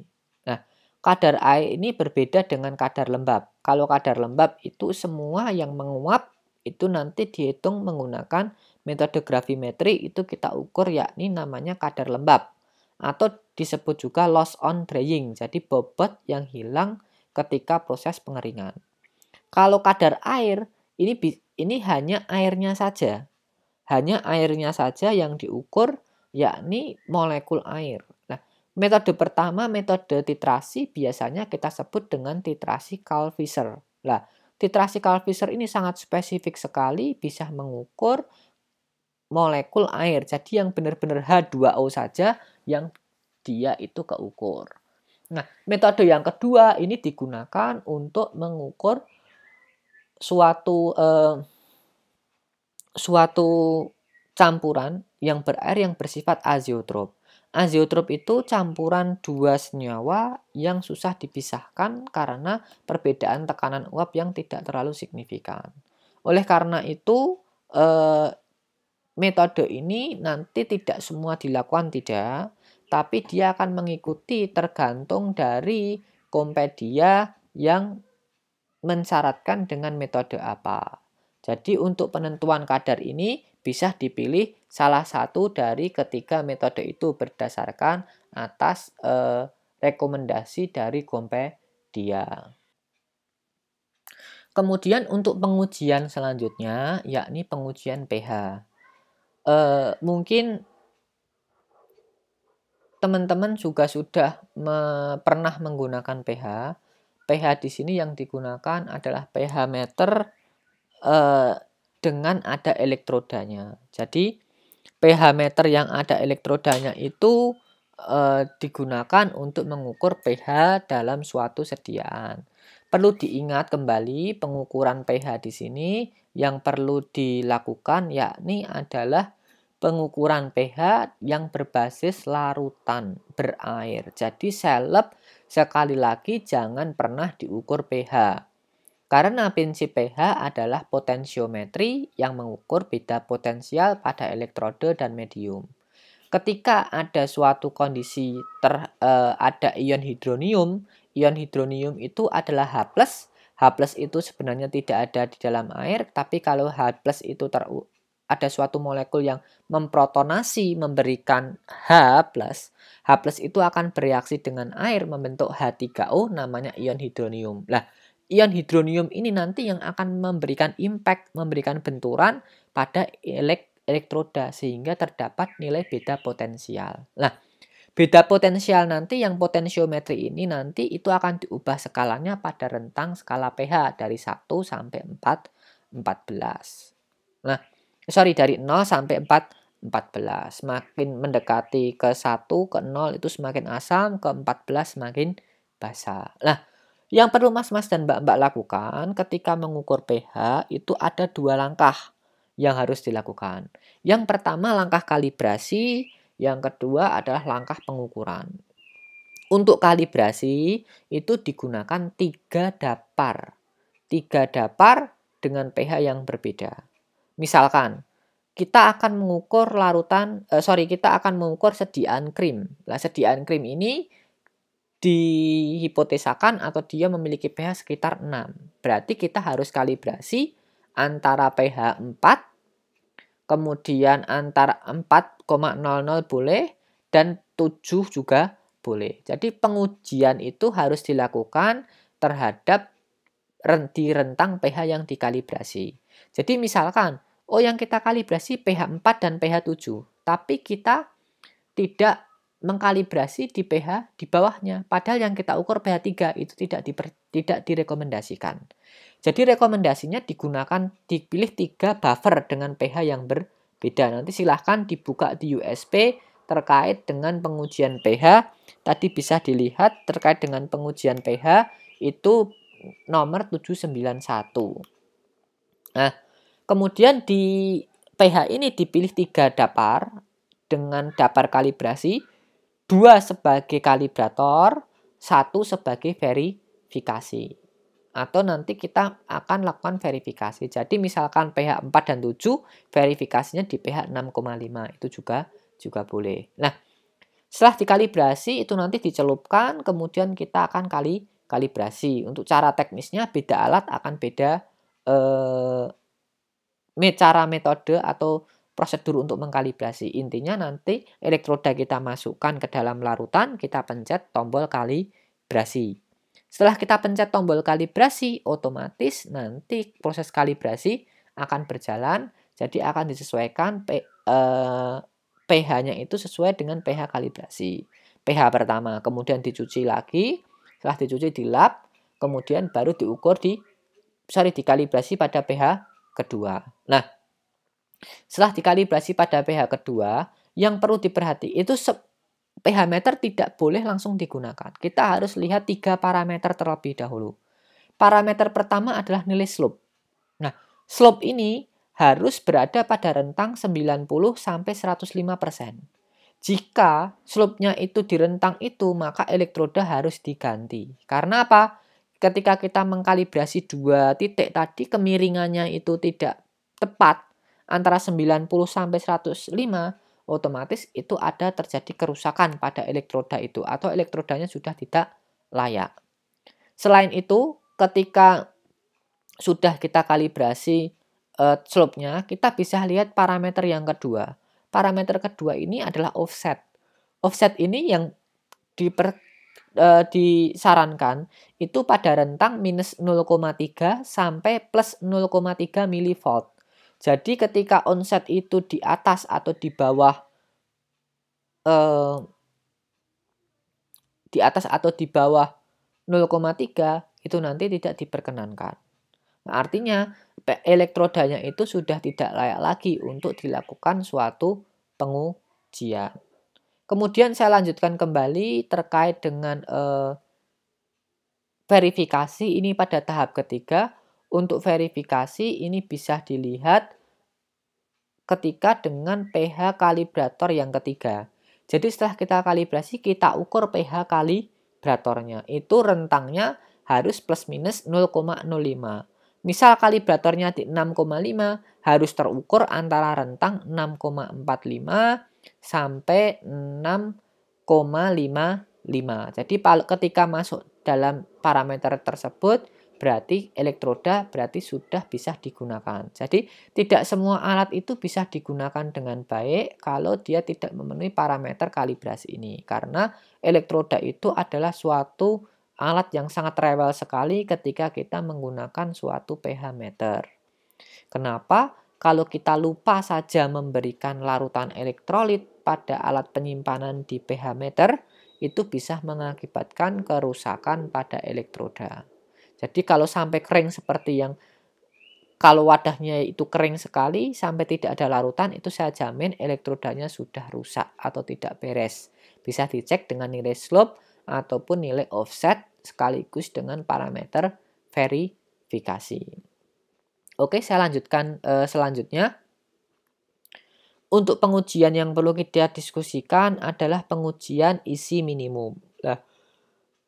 S1: Nah, kadar air ini berbeda dengan kadar lembab. Kalau kadar lembab itu semua yang menguap itu nanti dihitung menggunakan metode gravimetri itu kita ukur yakni namanya kadar lembab atau disebut juga loss on drying, jadi bobot yang hilang ketika proses pengeringan. Kalau kadar air ini ini hanya airnya saja. Hanya airnya saja yang diukur yakni molekul air. Nah, metode pertama metode titrasi biasanya kita sebut dengan titrasi Kalfischer. lah titrasi Kalfischer ini sangat spesifik sekali bisa mengukur molekul air. Jadi yang benar-benar H2O saja yang dia itu keukur. Nah, metode yang kedua ini digunakan untuk mengukur suatu eh, suatu campuran yang berair yang bersifat aziotrop. Aziotrop itu campuran dua senyawa yang susah dipisahkan karena perbedaan tekanan uap yang tidak terlalu signifikan. Oleh karena itu, eh, metode ini nanti tidak semua dilakukan tidak, tapi dia akan mengikuti tergantung dari Kompedia yang mensyaratkan dengan metode apa. Jadi untuk penentuan kadar ini bisa dipilih salah satu dari ketiga metode itu berdasarkan atas eh, rekomendasi dari kompedia. Kemudian untuk pengujian selanjutnya yakni pengujian pH uh, mungkin teman-teman juga sudah me pernah menggunakan pH. pH di sini yang digunakan adalah pH meter uh, dengan ada elektrodanya. Jadi pH meter yang ada elektrodanya itu uh, digunakan untuk mengukur pH dalam suatu sediaan. Perlu diingat kembali pengukuran pH di sini yang perlu dilakukan yakni adalah pengukuran pH yang berbasis larutan berair. Jadi seleb sekali lagi jangan pernah diukur pH. Karena prinsip pH adalah potensiometri yang mengukur beda potensial pada elektrode dan medium. Ketika ada suatu kondisi ter, eh, ada ion hidronium, ion hidronium itu adalah H+ H plus itu sebenarnya tidak ada di dalam air, tapi kalau H plus itu ter ada suatu molekul yang memprotonasi memberikan H+, H+, itu akan bereaksi dengan air membentuk H3O namanya ion hidronium. Lah, ion hidronium ini nanti yang akan memberikan impact, memberikan benturan pada elektroda sehingga terdapat nilai beda potensial. Nah, Beda potensial nanti yang potensiometri ini nanti itu akan diubah skalanya pada rentang skala pH dari 1 sampai 4, 14. Nah, sorry dari 0 sampai 4, 14. Semakin mendekati ke 1, ke 0 itu semakin asam, ke 14 semakin basah. Nah, yang perlu mas-mas dan mbak-mbak lakukan ketika mengukur pH itu ada dua langkah yang harus dilakukan. Yang pertama langkah kalibrasi, yang kedua adalah langkah pengukuran. Untuk kalibrasi itu digunakan tiga dapar. Tiga dapar dengan pH yang berbeda. Misalkan kita akan mengukur larutan, eh, sorry kita akan mengukur sediaan krim. Nah sediaan krim ini dihipotesakan atau dia memiliki pH sekitar 6. Berarti kita harus kalibrasi antara pH 4 kemudian antar 4,00 boleh dan 7 juga boleh. Jadi pengujian itu harus dilakukan terhadap di rentang pH yang dikalibrasi. Jadi misalkan, oh yang kita kalibrasi pH 4 dan pH 7, tapi kita tidak mengkalibrasi di pH di bawahnya. Padahal yang kita ukur pH 3 itu tidak diper, tidak direkomendasikan. Jadi rekomendasinya digunakan dipilih tiga buffer dengan pH yang berbeda. Nanti silahkan dibuka di USP terkait dengan pengujian pH. Tadi bisa dilihat terkait dengan pengujian pH itu nomor 791. Nah, kemudian di pH ini dipilih tiga dapar dengan dapar kalibrasi, dua sebagai kalibrator, satu sebagai verifikasi atau nanti kita akan lakukan verifikasi. Jadi misalkan pH 4 dan 7, verifikasinya di pH 6,5. Itu juga juga boleh. Nah, setelah dikalibrasi itu nanti dicelupkan, kemudian kita akan kali kalibrasi. Untuk cara teknisnya beda alat akan beda eh, cara metode atau prosedur untuk mengkalibrasi. Intinya nanti elektroda kita masukkan ke dalam larutan, kita pencet tombol kalibrasi. Setelah kita pencet tombol kalibrasi, otomatis nanti proses kalibrasi akan berjalan, jadi akan disesuaikan pH-nya eh, itu sesuai dengan pH kalibrasi. pH pertama, kemudian dicuci lagi, setelah dicuci dilap, kemudian baru diukur di sorry dikalibrasi pada pH kedua. Nah, setelah dikalibrasi pada pH kedua, yang perlu diperhati itu pH meter tidak boleh langsung digunakan. Kita harus lihat tiga parameter terlebih dahulu. Parameter pertama adalah nilai slope. Nah, slope ini harus berada pada rentang 90 sampai 105%. Jika slope-nya itu di rentang itu, maka elektroda harus diganti. Karena apa? Ketika kita mengkalibrasi dua titik tadi, kemiringannya itu tidak tepat antara 90 sampai 105, otomatis itu ada terjadi kerusakan pada elektroda itu atau elektrodanya sudah tidak layak. Selain itu, ketika sudah kita kalibrasi uh, slope-nya, kita bisa lihat parameter yang kedua. Parameter kedua ini adalah offset. Offset ini yang diper, uh, disarankan itu pada rentang minus 0,3 sampai plus 0,3 milivolt. Jadi ketika onset itu di atas atau di bawah eh, di atas atau di bawah 0,3 itu nanti tidak diperkenankan. Nah, artinya elektrodanya itu sudah tidak layak lagi untuk dilakukan suatu pengujian. Kemudian saya lanjutkan kembali terkait dengan eh, verifikasi ini pada tahap ketiga untuk verifikasi ini bisa dilihat ketika dengan pH kalibrator yang ketiga. Jadi setelah kita kalibrasi kita ukur pH kalibratornya. Itu rentangnya harus plus minus 0,05. Misal kalibratornya di 6,5 harus terukur antara rentang 6,45 sampai 6,55. Jadi ketika masuk dalam parameter tersebut berarti elektroda berarti sudah bisa digunakan. Jadi tidak semua alat itu bisa digunakan dengan baik kalau dia tidak memenuhi parameter kalibrasi ini. Karena elektroda itu adalah suatu alat yang sangat rewel sekali ketika kita menggunakan suatu pH meter. Kenapa? Kalau kita lupa saja memberikan larutan elektrolit pada alat penyimpanan di pH meter, itu bisa mengakibatkan kerusakan pada elektroda. Jadi kalau sampai kering seperti yang kalau wadahnya itu kering sekali sampai tidak ada larutan itu saya jamin elektrodanya sudah rusak atau tidak beres. Bisa dicek dengan nilai slope ataupun nilai offset sekaligus dengan parameter verifikasi. Oke, saya lanjutkan e, selanjutnya. Untuk pengujian yang perlu kita diskusikan adalah pengujian isi minimum.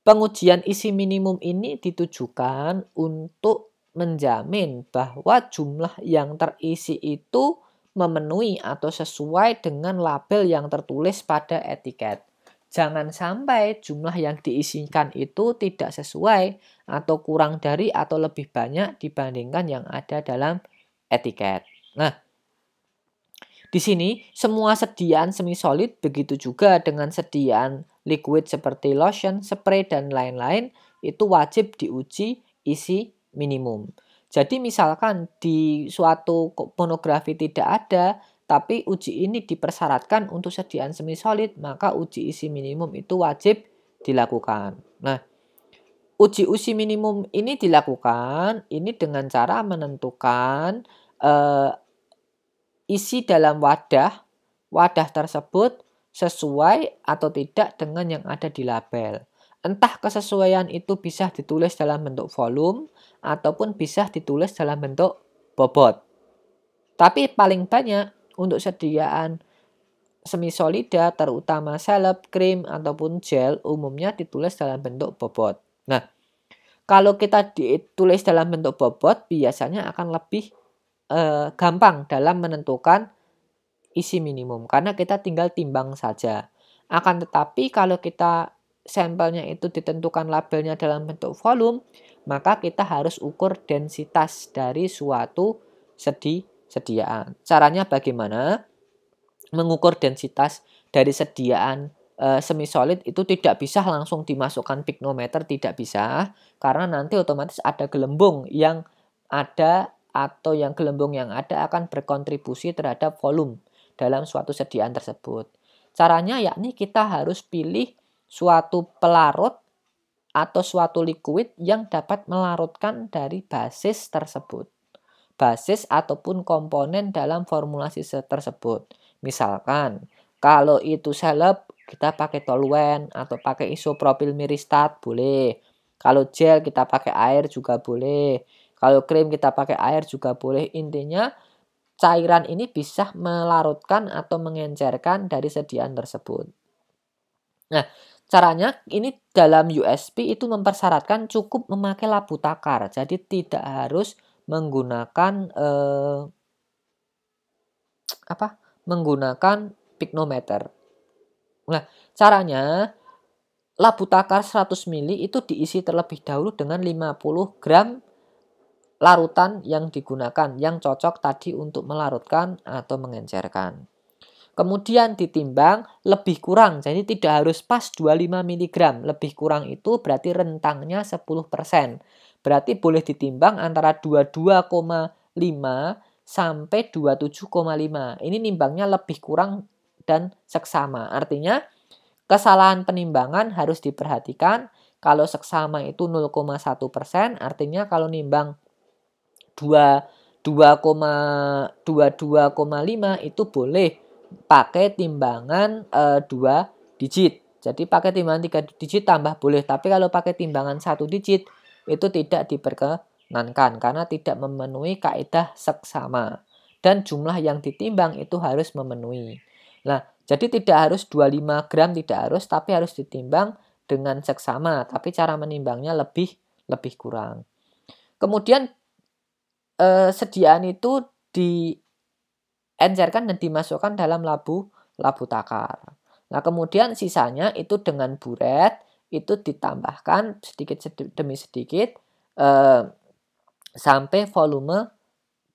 S1: Pengujian isi minimum ini ditujukan untuk menjamin bahwa jumlah yang terisi itu memenuhi atau sesuai dengan label yang tertulis pada etiket. Jangan sampai jumlah yang diisikan itu tidak sesuai atau kurang dari atau lebih banyak dibandingkan yang ada dalam etiket. Nah, di sini, semua sedian semi-solid begitu juga dengan sedian liquid seperti lotion, spray, dan lain-lain itu wajib diuji isi minimum. Jadi misalkan di suatu pornografi tidak ada, tapi uji ini dipersyaratkan untuk sediaan semi solid, maka uji isi minimum itu wajib dilakukan. Nah, uji isi minimum ini dilakukan ini dengan cara menentukan eh, isi dalam wadah, wadah tersebut sesuai atau tidak dengan yang ada di label. Entah kesesuaian itu bisa ditulis dalam bentuk volume ataupun bisa ditulis dalam bentuk bobot. Tapi paling banyak untuk sediaan semisolida terutama salep, krim, ataupun gel umumnya ditulis dalam bentuk bobot. Nah, kalau kita ditulis dalam bentuk bobot biasanya akan lebih eh, gampang dalam menentukan isi minimum karena kita tinggal timbang saja. Akan tetapi kalau kita sampelnya itu ditentukan labelnya dalam bentuk volume, maka kita harus ukur densitas dari suatu sedi sediaan. Caranya bagaimana? Mengukur densitas dari sediaan e, eh, semi solid itu tidak bisa langsung dimasukkan pignometer, tidak bisa karena nanti otomatis ada gelembung yang ada atau yang gelembung yang ada akan berkontribusi terhadap volume dalam suatu sediaan tersebut. Caranya yakni kita harus pilih suatu pelarut atau suatu liquid yang dapat melarutkan dari basis tersebut. Basis ataupun komponen dalam formulasi tersebut. Misalkan, kalau itu seleb, kita pakai toluen atau pakai isopropil miristat, boleh. Kalau gel, kita pakai air juga boleh kalau krim kita pakai air juga boleh. Intinya cairan ini bisa melarutkan atau mengencerkan dari sediaan tersebut. Nah, caranya ini dalam USP itu mempersyaratkan cukup memakai labu takar. Jadi tidak harus menggunakan eh, apa? menggunakan pignometer. Nah, caranya labu takar 100 ml itu diisi terlebih dahulu dengan 50 gram larutan yang digunakan yang cocok tadi untuk melarutkan atau mengencerkan. Kemudian ditimbang lebih kurang, jadi tidak harus pas 25 mg. Lebih kurang itu berarti rentangnya 10%. Berarti boleh ditimbang antara 22,5 sampai 27,5. Ini nimbangnya lebih kurang dan seksama. Artinya kesalahan penimbangan harus diperhatikan. Kalau seksama itu 0,1 artinya kalau nimbang 2 2,22,5 itu boleh pakai timbangan e, eh, 2 digit. Jadi pakai timbangan 3 digit tambah boleh, tapi kalau pakai timbangan 1 digit itu tidak diperkenankan karena tidak memenuhi kaidah seksama dan jumlah yang ditimbang itu harus memenuhi. Nah, jadi tidak harus 25 gram tidak harus tapi harus ditimbang dengan seksama, tapi cara menimbangnya lebih lebih kurang. Kemudian eh, sediaan itu diencerkan dan dimasukkan dalam labu labu takar. Nah, kemudian sisanya itu dengan buret itu ditambahkan sedikit, demi sedikit eh, sampai volume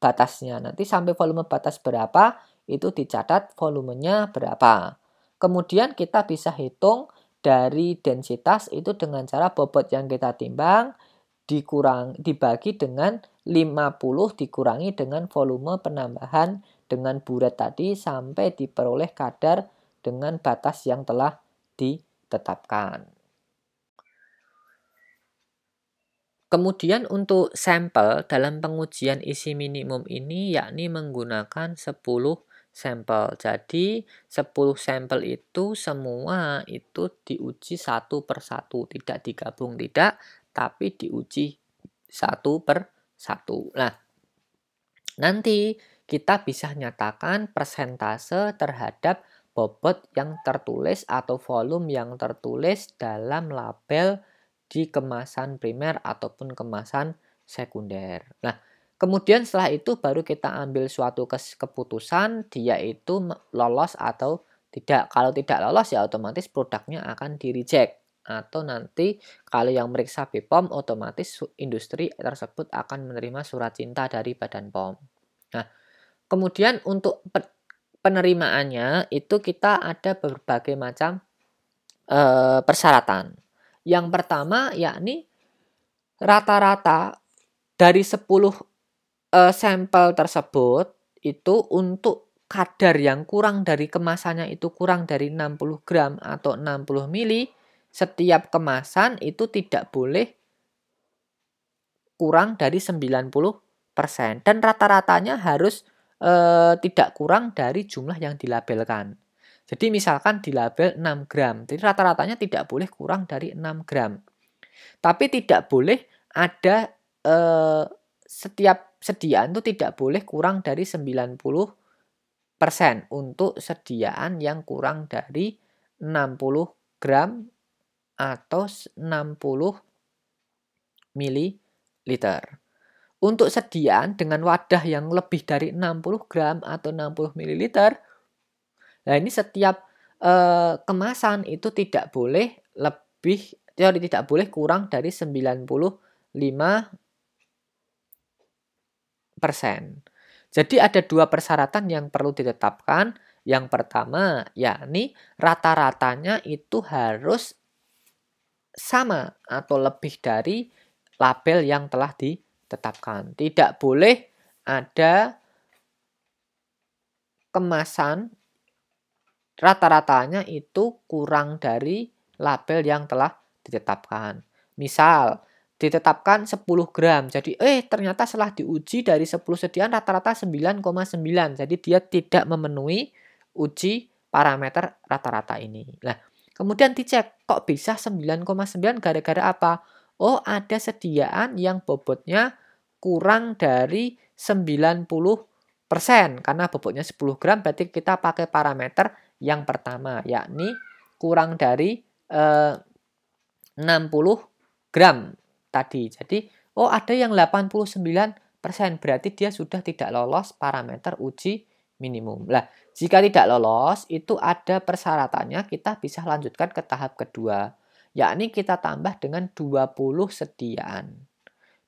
S1: batasnya. Nanti sampai volume batas berapa itu dicatat volumenya berapa. Kemudian kita bisa hitung dari densitas itu dengan cara bobot yang kita timbang dikurang dibagi dengan 50 dikurangi dengan volume penambahan dengan buret tadi sampai diperoleh kadar dengan batas yang telah ditetapkan. Kemudian untuk sampel dalam pengujian isi minimum ini yakni menggunakan 10 sampel. Jadi 10 sampel itu semua itu diuji satu per satu tidak digabung tidak, tapi diuji satu per satu. Nah, nanti kita bisa nyatakan persentase terhadap bobot yang tertulis atau volume yang tertulis dalam label di kemasan primer ataupun kemasan sekunder. Nah, kemudian setelah itu baru kita ambil suatu keputusan dia itu lolos atau tidak. Kalau tidak lolos ya otomatis produknya akan di reject atau nanti kalau yang meriksa BPOM otomatis industri tersebut akan menerima surat cinta dari Badan POM. Nah, kemudian untuk penerimaannya itu kita ada berbagai macam e, persyaratan. Yang pertama yakni rata-rata dari 10 e, eh, sampel tersebut itu untuk kadar yang kurang dari kemasannya itu kurang dari 60 gram atau 60 mili setiap kemasan itu tidak boleh kurang dari 90% dan rata-ratanya harus e, tidak kurang dari jumlah yang dilabelkan. Jadi misalkan dilabel 6 gram, jadi rata-ratanya tidak boleh kurang dari 6 gram. Tapi tidak boleh ada e, setiap sediaan itu tidak boleh kurang dari 90% untuk sediaan yang kurang dari 60 gram atau 60 ml. Untuk sedian dengan wadah yang lebih dari 60 gram atau 60 ml, nah ini setiap eh, kemasan itu tidak boleh lebih teori ya, tidak boleh kurang dari 95 persen. Jadi ada dua persyaratan yang perlu ditetapkan. Yang pertama, yakni rata-ratanya itu harus sama atau lebih dari label yang telah ditetapkan. Tidak boleh ada kemasan rata-ratanya itu kurang dari label yang telah ditetapkan. Misal, ditetapkan 10 gram. Jadi, eh ternyata setelah diuji dari 10 sediaan rata-rata 9,9. Jadi, dia tidak memenuhi uji parameter rata-rata ini. Nah, Kemudian dicek, kok bisa 9,9 gara-gara apa? Oh, ada sediaan yang bobotnya kurang dari 90% karena bobotnya 10 gram berarti kita pakai parameter yang pertama yakni kurang dari eh, 60 gram tadi. Jadi, oh ada yang 89% berarti dia sudah tidak lolos parameter uji minimum. Lah, jika tidak lolos, itu ada persyaratannya kita bisa lanjutkan ke tahap kedua, yakni kita tambah dengan 20 sediaan.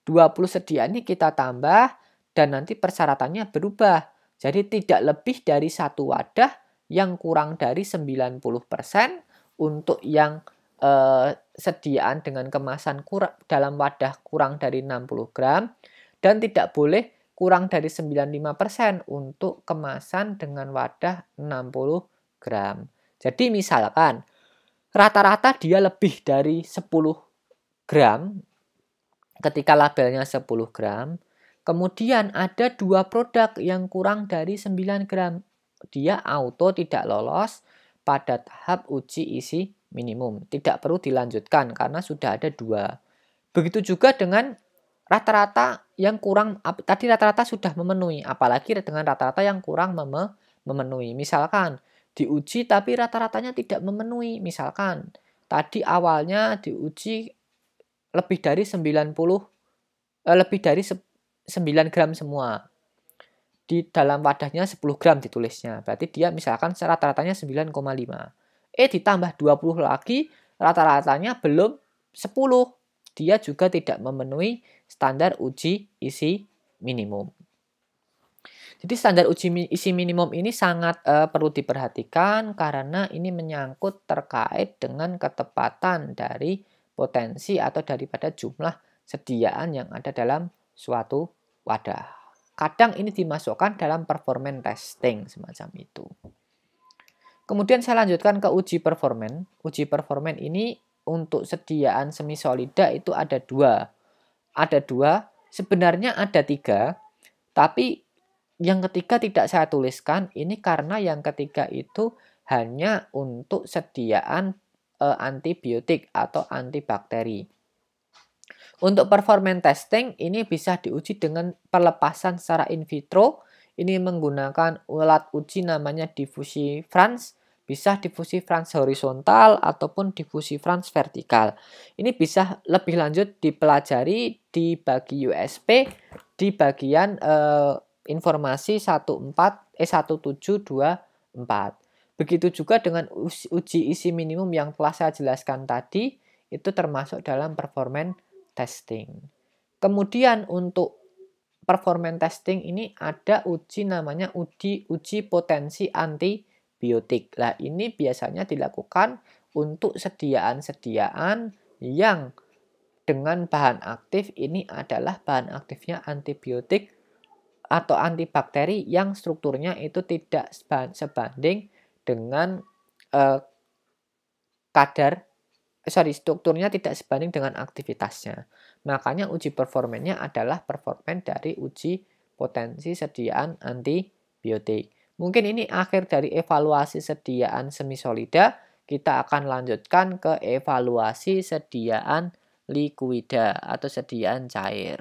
S1: 20 sediaan ini kita tambah dan nanti persyaratannya berubah. Jadi tidak lebih dari satu wadah yang kurang dari 90% untuk yang eh, sediaan dengan kemasan kurang, dalam wadah kurang dari 60 gram dan tidak boleh kurang dari 95% untuk kemasan dengan wadah 60 gram. Jadi misalkan rata-rata dia lebih dari 10 gram ketika labelnya 10 gram. Kemudian ada dua produk yang kurang dari 9 gram. Dia auto tidak lolos pada tahap uji isi minimum. Tidak perlu dilanjutkan karena sudah ada dua. Begitu juga dengan rata-rata yang kurang tadi rata-rata sudah memenuhi apalagi dengan rata-rata yang kurang mem memenuhi misalkan diuji tapi rata-ratanya tidak memenuhi misalkan tadi awalnya diuji lebih dari 90 eh, lebih dari 9 gram semua di dalam wadahnya 10 gram ditulisnya berarti dia misalkan rata-ratanya 9,5 eh ditambah 20 lagi rata-ratanya belum 10 dia juga tidak memenuhi standar uji isi minimum. Jadi standar uji isi minimum ini sangat uh, perlu diperhatikan karena ini menyangkut terkait dengan ketepatan dari potensi atau daripada jumlah sediaan yang ada dalam suatu wadah. Kadang ini dimasukkan dalam performan testing semacam itu. Kemudian saya lanjutkan ke uji performan. Uji performan ini untuk sediaan semi solida itu ada dua. Ada dua, sebenarnya ada tiga, tapi yang ketiga tidak saya tuliskan ini karena yang ketiga itu hanya untuk sediaan e, antibiotik atau antibakteri. Untuk performan testing ini bisa diuji dengan pelepasan secara in vitro. Ini menggunakan ulat uji namanya diffusi France bisa difusi frans horizontal ataupun difusi frans vertikal. Ini bisa lebih lanjut dipelajari di bagi USP di bagian eh, informasi 14 eh 1724. Begitu juga dengan uji isi minimum yang telah saya jelaskan tadi itu termasuk dalam performan testing. Kemudian untuk performan testing ini ada uji namanya uji uji potensi anti biotik. Nah, ini biasanya dilakukan untuk sediaan-sediaan yang dengan bahan aktif ini adalah bahan aktifnya antibiotik atau antibakteri yang strukturnya itu tidak sebanding dengan eh, kadar sorry strukturnya tidak sebanding dengan aktivitasnya. Makanya uji performanya adalah performen dari uji potensi sediaan antibiotik. Mungkin ini akhir dari evaluasi sediaan semisolida. Kita akan lanjutkan ke evaluasi sediaan likuida atau sediaan cair.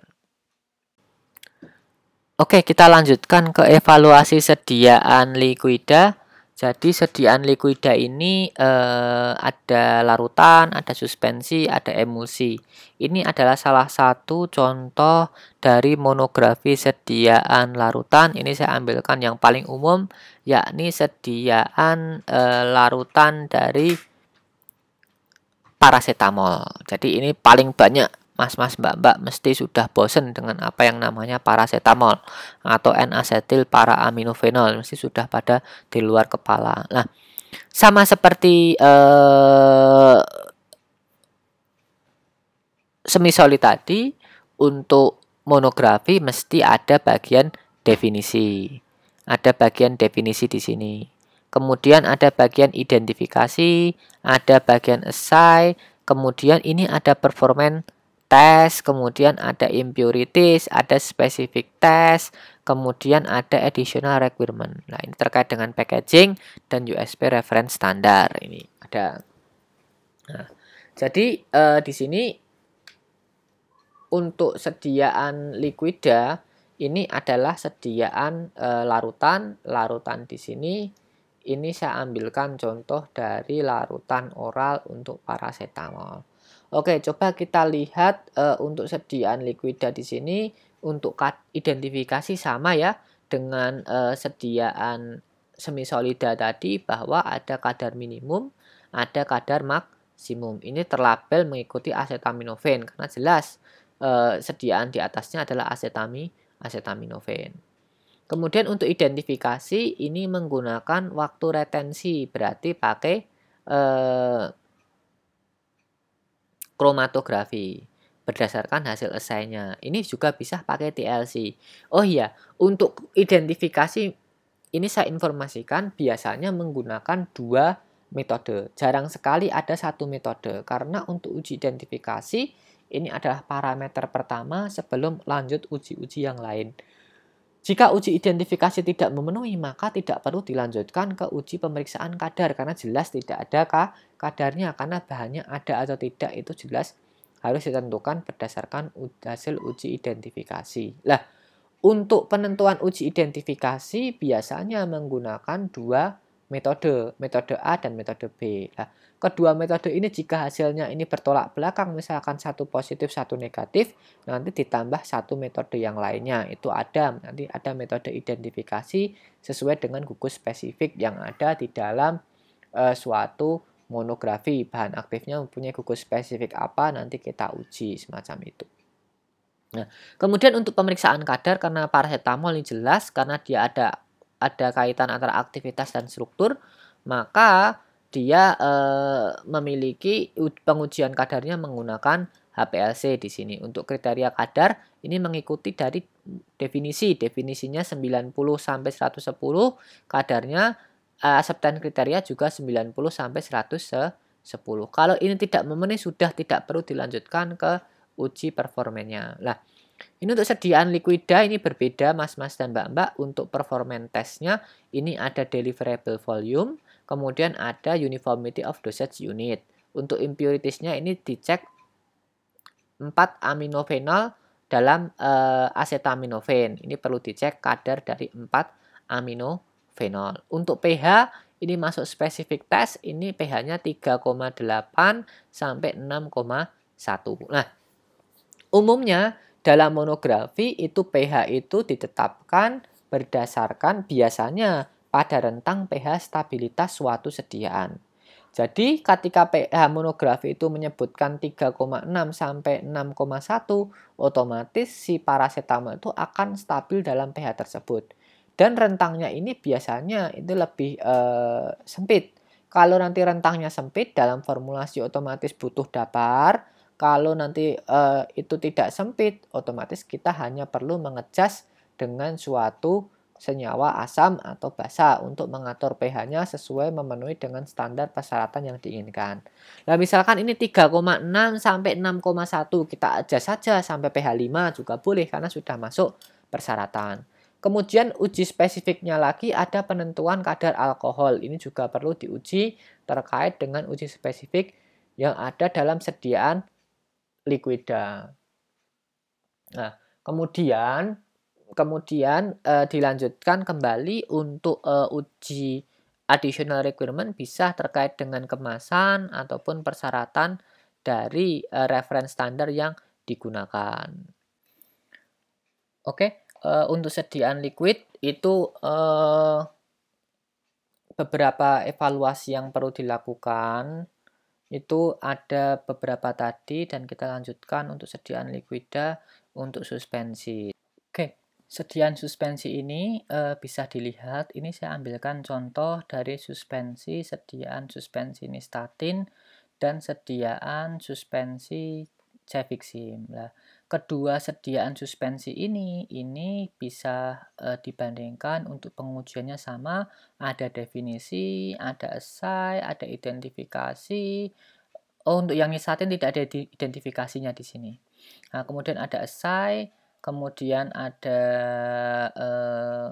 S1: Oke, kita lanjutkan ke evaluasi sediaan likuida. Jadi sediaan likuida ini eh, ada larutan, ada suspensi, ada emulsi. Ini adalah salah satu contoh dari monografi sediaan larutan. Ini saya ambilkan yang paling umum, yakni sediaan eh, larutan dari paracetamol. Jadi ini paling banyak mas-mas mbak-mbak mesti sudah bosen dengan apa yang namanya paracetamol atau N-acetyl para aminofenol mesti sudah pada di luar kepala. Nah, sama seperti eh, semisoli tadi untuk monografi mesti ada bagian definisi. Ada bagian definisi di sini. Kemudian ada bagian identifikasi, ada bagian esai, kemudian ini ada performance test, kemudian ada impurities, ada specific test, kemudian ada additional requirement. Nah, ini terkait dengan packaging dan USP reference standar ini ada. Nah, jadi eh, di sini untuk sediaan likuida ini adalah sediaan eh, larutan, larutan di sini ini saya ambilkan contoh dari larutan oral untuk paracetamol. Oke, coba kita lihat e, untuk sediaan likuida di sini untuk identifikasi sama ya dengan e, sediaan semisolida tadi bahwa ada kadar minimum, ada kadar maksimum. Ini terlabel mengikuti asetaminofen karena jelas e, sediaan di atasnya adalah asetami asetaminofen. Kemudian untuk identifikasi ini menggunakan waktu retensi berarti pakai e, kromatografi berdasarkan hasil esainya. Ini juga bisa pakai TLC. Oh iya, untuk identifikasi ini saya informasikan biasanya menggunakan dua metode. Jarang sekali ada satu metode karena untuk uji identifikasi ini adalah parameter pertama sebelum lanjut uji-uji yang lain. Jika uji identifikasi tidak memenuhi, maka tidak perlu dilanjutkan ke uji pemeriksaan kadar karena jelas tidak ada kadarnya karena bahannya ada atau tidak itu jelas harus ditentukan berdasarkan hasil uji identifikasi. Lah, untuk penentuan uji identifikasi biasanya menggunakan dua metode, metode A dan metode B. Lah, Kedua metode ini jika hasilnya ini bertolak belakang, misalkan satu positif, satu negatif, nanti ditambah satu metode yang lainnya. Itu ada, nanti ada metode identifikasi sesuai dengan gugus spesifik yang ada di dalam e, suatu monografi. Bahan aktifnya mempunyai gugus spesifik apa, nanti kita uji semacam itu. Nah, kemudian untuk pemeriksaan kadar karena paracetamol ini jelas karena dia ada ada kaitan antara aktivitas dan struktur, maka dia eh, memiliki pengujian kadarnya menggunakan HPLC di sini. Untuk kriteria kadar ini mengikuti dari definisi. Definisinya 90 sampai 110, kadarnya eh, aseptan kriteria juga 90 sampai 110. Kalau ini tidak memenuhi sudah tidak perlu dilanjutkan ke uji performanya. Lah, ini untuk sediaan likuida ini berbeda mas-mas dan mbak-mbak. Untuk performan testnya ini ada deliverable volume, Kemudian ada uniformity of dosage unit. Untuk impuritiesnya ini dicek 4 aminofenol dalam uh, eh, acetaminofen. Ini perlu dicek kadar dari 4 aminofenol. Untuk pH ini masuk spesifik test. ini pH-nya 3,8 sampai 6,1. Nah, umumnya dalam monografi itu pH itu ditetapkan berdasarkan biasanya pada rentang pH stabilitas suatu sediaan. Jadi ketika pH monografi itu menyebutkan 3,6 sampai 6,1, otomatis si paracetamol itu akan stabil dalam pH tersebut. Dan rentangnya ini biasanya itu lebih eh, sempit. Kalau nanti rentangnya sempit dalam formulasi otomatis butuh dapar. Kalau nanti eh, itu tidak sempit, otomatis kita hanya perlu mengejas dengan suatu senyawa asam atau basa untuk mengatur pH-nya sesuai memenuhi dengan standar persyaratan yang diinginkan. Nah, misalkan ini 3,6 sampai 6,1 kita aja saja sampai pH 5 juga boleh karena sudah masuk persyaratan. Kemudian uji spesifiknya lagi ada penentuan kadar alkohol. Ini juga perlu diuji terkait dengan uji spesifik yang ada dalam sediaan likuida. Nah, kemudian kemudian uh, dilanjutkan kembali untuk uh, uji additional requirement bisa terkait dengan kemasan ataupun persyaratan dari uh, reference standar yang digunakan. Oke, okay, uh, untuk sediaan liquid itu uh, beberapa evaluasi yang perlu dilakukan. Itu ada beberapa tadi dan kita lanjutkan untuk sediaan liquida untuk suspensi. Sedian suspensi ini e, bisa dilihat, ini saya ambilkan contoh dari suspensi, sediaan suspensi nistatin, dan sediaan suspensi cefixim. Nah, kedua sediaan suspensi ini, ini bisa e, dibandingkan untuk pengujiannya sama, ada definisi, ada esai, ada identifikasi, oh untuk yang nistatin tidak ada identifikasinya di sini. Nah, kemudian ada esai, kemudian ada eh,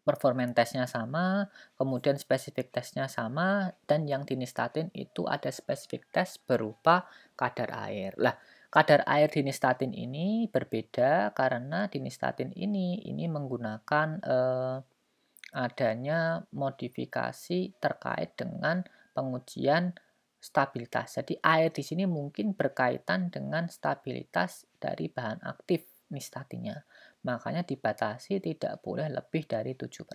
S1: performance testnya sama, kemudian spesifik testnya sama, dan yang dinistatin itu ada spesifik test berupa kadar air. Lah, kadar air dinistatin ini berbeda karena dinistatin ini ini menggunakan eh, adanya modifikasi terkait dengan pengujian stabilitas. Jadi air di sini mungkin berkaitan dengan stabilitas dari bahan aktif nistatinya. Makanya dibatasi tidak boleh lebih dari 7%.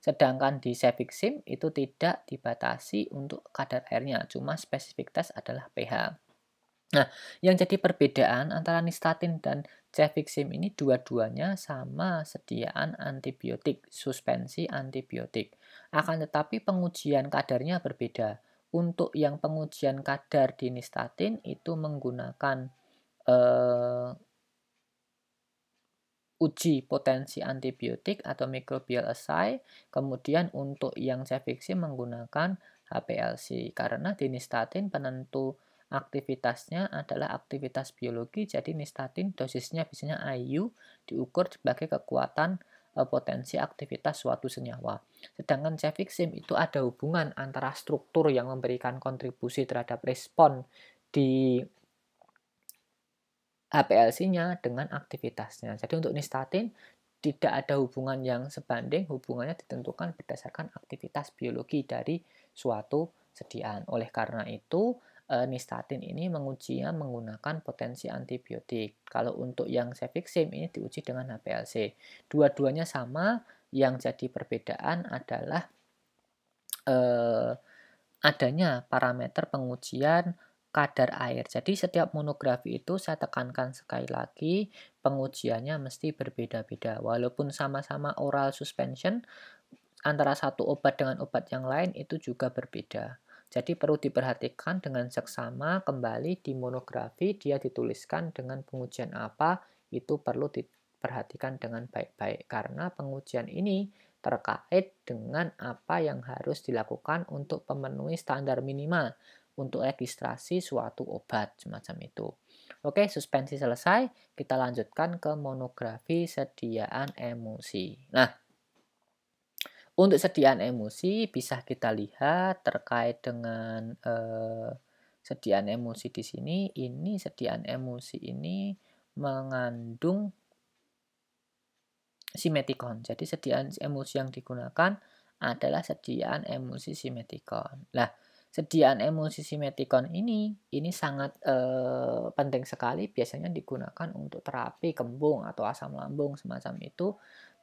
S1: Sedangkan di Sim itu tidak dibatasi untuk kadar airnya, cuma tes adalah pH. Nah, yang jadi perbedaan antara nistatin dan Sim ini dua-duanya sama sediaan antibiotik, suspensi antibiotik. Akan tetapi pengujian kadarnya berbeda untuk yang pengujian kadar dinistatin itu menggunakan uh, uji potensi antibiotik atau microbial assay, kemudian untuk yang cefixi menggunakan HPLC karena dinistatin penentu aktivitasnya adalah aktivitas biologi jadi nistatin dosisnya biasanya IU diukur sebagai kekuatan Eh, potensi aktivitas suatu senyawa. Sedangkan cefixim itu ada hubungan antara struktur yang memberikan kontribusi terhadap respon di aplc nya dengan aktivitasnya. Jadi untuk nistatin tidak ada hubungan yang sebanding, hubungannya ditentukan berdasarkan aktivitas biologi dari suatu sediaan. Oleh karena itu, e, eh, nistatin ini mengujinya menggunakan potensi antibiotik. Kalau untuk yang cefixime ini diuji dengan HPLC. Dua-duanya sama, yang jadi perbedaan adalah e, adanya parameter pengujian kadar air. Jadi setiap monografi itu saya tekankan sekali lagi pengujiannya mesti berbeda-beda. Walaupun sama-sama oral suspension antara satu obat dengan obat yang lain itu juga berbeda. Jadi perlu diperhatikan dengan seksama kembali di monografi dia dituliskan dengan pengujian apa itu perlu diperhatikan dengan baik-baik karena pengujian ini terkait dengan apa yang harus dilakukan untuk memenuhi standar minimal untuk registrasi suatu obat semacam itu. Oke, suspensi selesai, kita lanjutkan ke monografi sediaan emosi. Nah, untuk sediaan emosi bisa kita lihat terkait dengan eh, sediaan emosi di sini. Ini sediaan emosi ini mengandung simetikon. Jadi sediaan emosi yang digunakan adalah sediaan emosi simetikon. Nah, sediaan emosi simetikon ini ini sangat eh, penting sekali biasanya digunakan untuk terapi kembung atau asam lambung semacam itu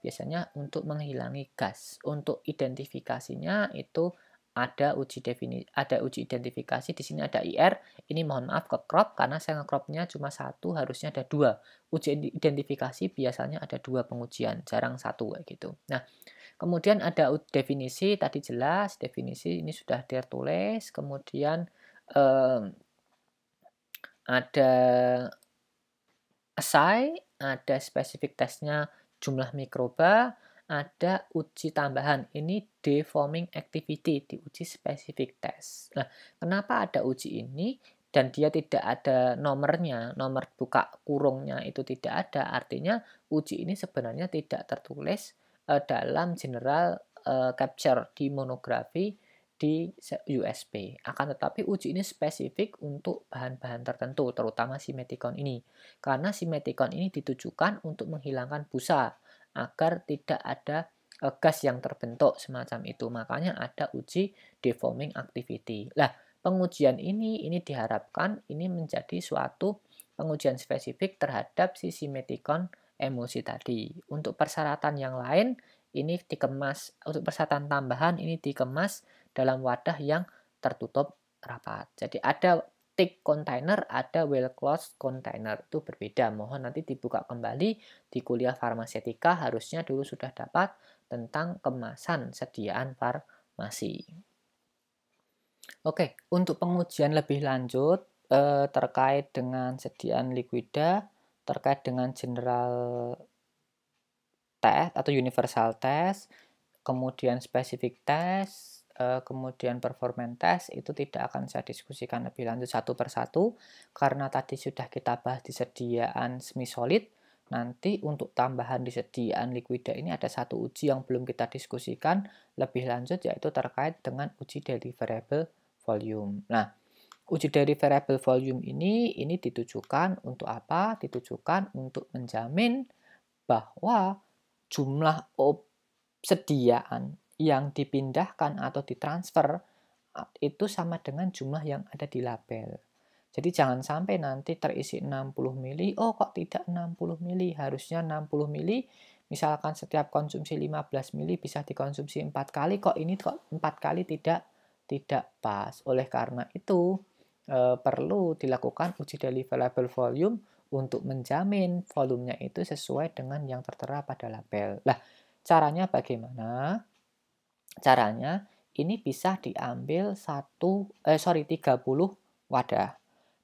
S1: biasanya untuk menghilangi gas. Untuk identifikasinya itu ada uji defini ada uji identifikasi di sini ada IR ini mohon maaf ke crop karena saya ngecropnya cuma satu harusnya ada dua uji identifikasi biasanya ada dua pengujian jarang satu kayak gitu nah kemudian ada definisi tadi jelas definisi ini sudah tertulis kemudian eh, ada assay ada spesifik tesnya jumlah mikroba, ada uji tambahan. Ini deforming activity, diuji specific test. Nah, kenapa ada uji ini dan dia tidak ada nomornya, nomor buka kurungnya itu tidak ada. Artinya uji ini sebenarnya tidak tertulis uh, dalam general uh, capture di monografi di USP. Akan tetapi uji ini spesifik untuk bahan-bahan tertentu, terutama simetikon ini. Karena simetikon ini ditujukan untuk menghilangkan busa agar tidak ada e, gas yang terbentuk semacam itu. Makanya ada uji deforming activity. Lah, pengujian ini ini diharapkan ini menjadi suatu pengujian spesifik terhadap si simetikon emosi tadi. Untuk persyaratan yang lain ini dikemas untuk persyaratan tambahan ini dikemas dalam wadah yang tertutup rapat. Jadi ada tick container, ada well closed container. Itu berbeda. Mohon nanti dibuka kembali di kuliah farmasetika harusnya dulu sudah dapat tentang kemasan sediaan farmasi. Oke, untuk pengujian lebih lanjut eh, terkait dengan sediaan likuida, terkait dengan general test atau universal test, kemudian spesifik test, Eh, kemudian performan test itu tidak akan saya diskusikan lebih lanjut satu persatu karena tadi sudah kita bahas di sediaan semi solid nanti untuk tambahan di sediaan likuida ini ada satu uji yang belum kita diskusikan lebih lanjut yaitu terkait dengan uji deliverable volume. Nah, uji deliverable volume ini ini ditujukan untuk apa? Ditujukan untuk menjamin bahwa jumlah sediaan yang dipindahkan atau ditransfer itu sama dengan jumlah yang ada di label. Jadi jangan sampai nanti terisi 60 mili, oh kok tidak 60 mili, harusnya 60 mili, misalkan setiap konsumsi 15 mili bisa dikonsumsi 4 kali, kok ini kok 4 kali tidak tidak pas. Oleh karena itu, e, perlu dilakukan uji deliverable volume untuk menjamin volumenya itu sesuai dengan yang tertera pada label. Lah, caranya bagaimana? Caranya ini bisa diambil satu eh sorry 30 wadah.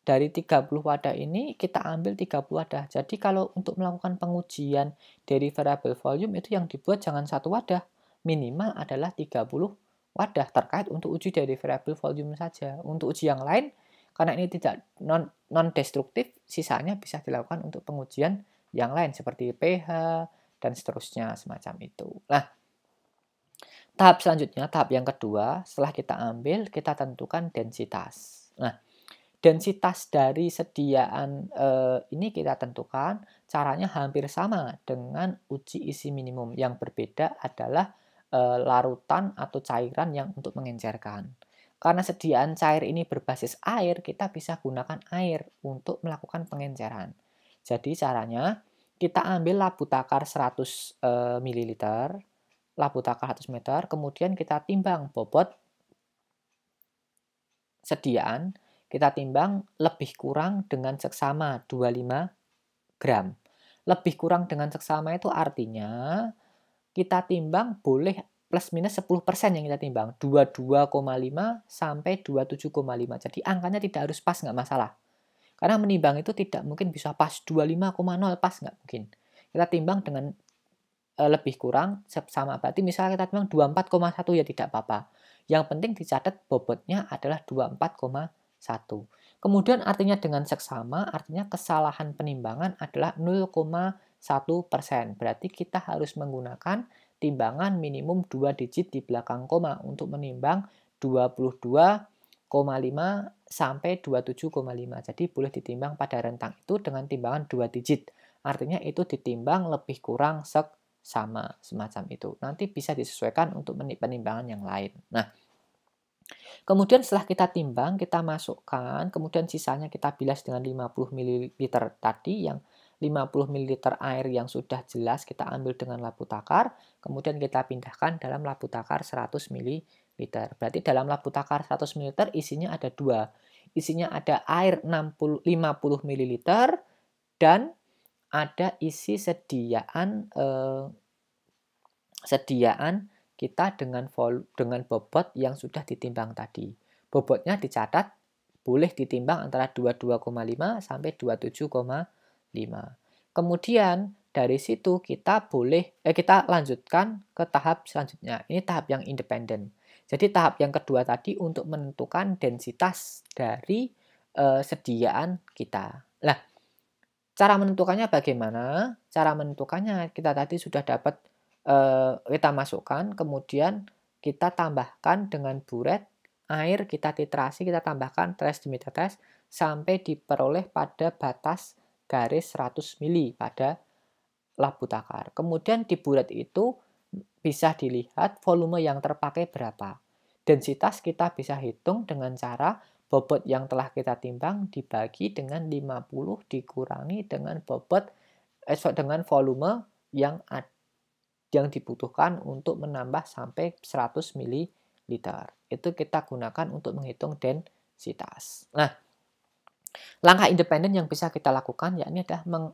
S1: Dari 30 wadah ini kita ambil 30 wadah. Jadi kalau untuk melakukan pengujian dari variable volume itu yang dibuat jangan satu wadah. Minimal adalah 30 wadah terkait untuk uji dari variable volume saja. Untuk uji yang lain karena ini tidak non non destruktif, sisanya bisa dilakukan untuk pengujian yang lain seperti pH dan seterusnya semacam itu. Nah, tahap selanjutnya, tahap yang kedua, setelah kita ambil, kita tentukan densitas. Nah, densitas dari sediaan eh, ini kita tentukan caranya hampir sama dengan uji isi minimum. Yang berbeda adalah eh, larutan atau cairan yang untuk mengencerkan. Karena sediaan cair ini berbasis air, kita bisa gunakan air untuk melakukan pengenceran. Jadi caranya kita ambil labu takar 100 eh, ml, labutaka 100 meter, kemudian kita timbang bobot sediaan, kita timbang lebih kurang dengan seksama 25 gram. Lebih kurang dengan seksama itu artinya kita timbang boleh plus minus 10% yang kita timbang. 22,5 sampai 27,5. Jadi angkanya tidak harus pas, nggak masalah. Karena menimbang itu tidak mungkin bisa pas 25,0 pas nggak mungkin. Kita timbang dengan Eh, lebih kurang sama berarti misalnya kita bilang 24,1 ya tidak apa-apa. Yang penting dicatat bobotnya adalah 24,1. Kemudian artinya dengan seksama, artinya kesalahan penimbangan adalah 0,1 persen. Berarti kita harus menggunakan timbangan minimum 2 digit di belakang koma untuk menimbang 22,5 sampai 27,5. Jadi boleh ditimbang pada rentang itu dengan timbangan 2 digit. Artinya itu ditimbang lebih kurang sek sama semacam itu. Nanti bisa disesuaikan untuk penimbangan yang lain. Nah, kemudian setelah kita timbang, kita masukkan, kemudian sisanya kita bilas dengan 50 ml tadi yang 50 ml air yang sudah jelas kita ambil dengan labu takar, kemudian kita pindahkan dalam labu takar 100 ml. Berarti dalam labu takar 100 ml isinya ada dua. Isinya ada air 60, 50 ml dan ada isi sediaan eh, sediaan kita dengan vol dengan bobot yang sudah ditimbang tadi. Bobotnya dicatat boleh ditimbang antara 22,5 sampai 27,5. Kemudian dari situ kita boleh eh, kita lanjutkan ke tahap selanjutnya. Ini tahap yang independen. Jadi tahap yang kedua tadi untuk menentukan densitas dari eh, sediaan kita. Nah, Cara menentukannya bagaimana? Cara menentukannya kita tadi sudah dapat e, kita masukkan, kemudian kita tambahkan dengan buret, air kita titrasi, kita tambahkan tres demi tetes sampai diperoleh pada batas garis 100 mili pada labu takar. Kemudian di buret itu bisa dilihat volume yang terpakai berapa. Densitas kita bisa hitung dengan cara bobot yang telah kita timbang dibagi dengan 50 dikurangi dengan bobot eh, dengan volume yang yang dibutuhkan untuk menambah sampai 100 ml. Itu kita gunakan untuk menghitung densitas. Nah, langkah independen yang bisa kita lakukan yakni adalah meng,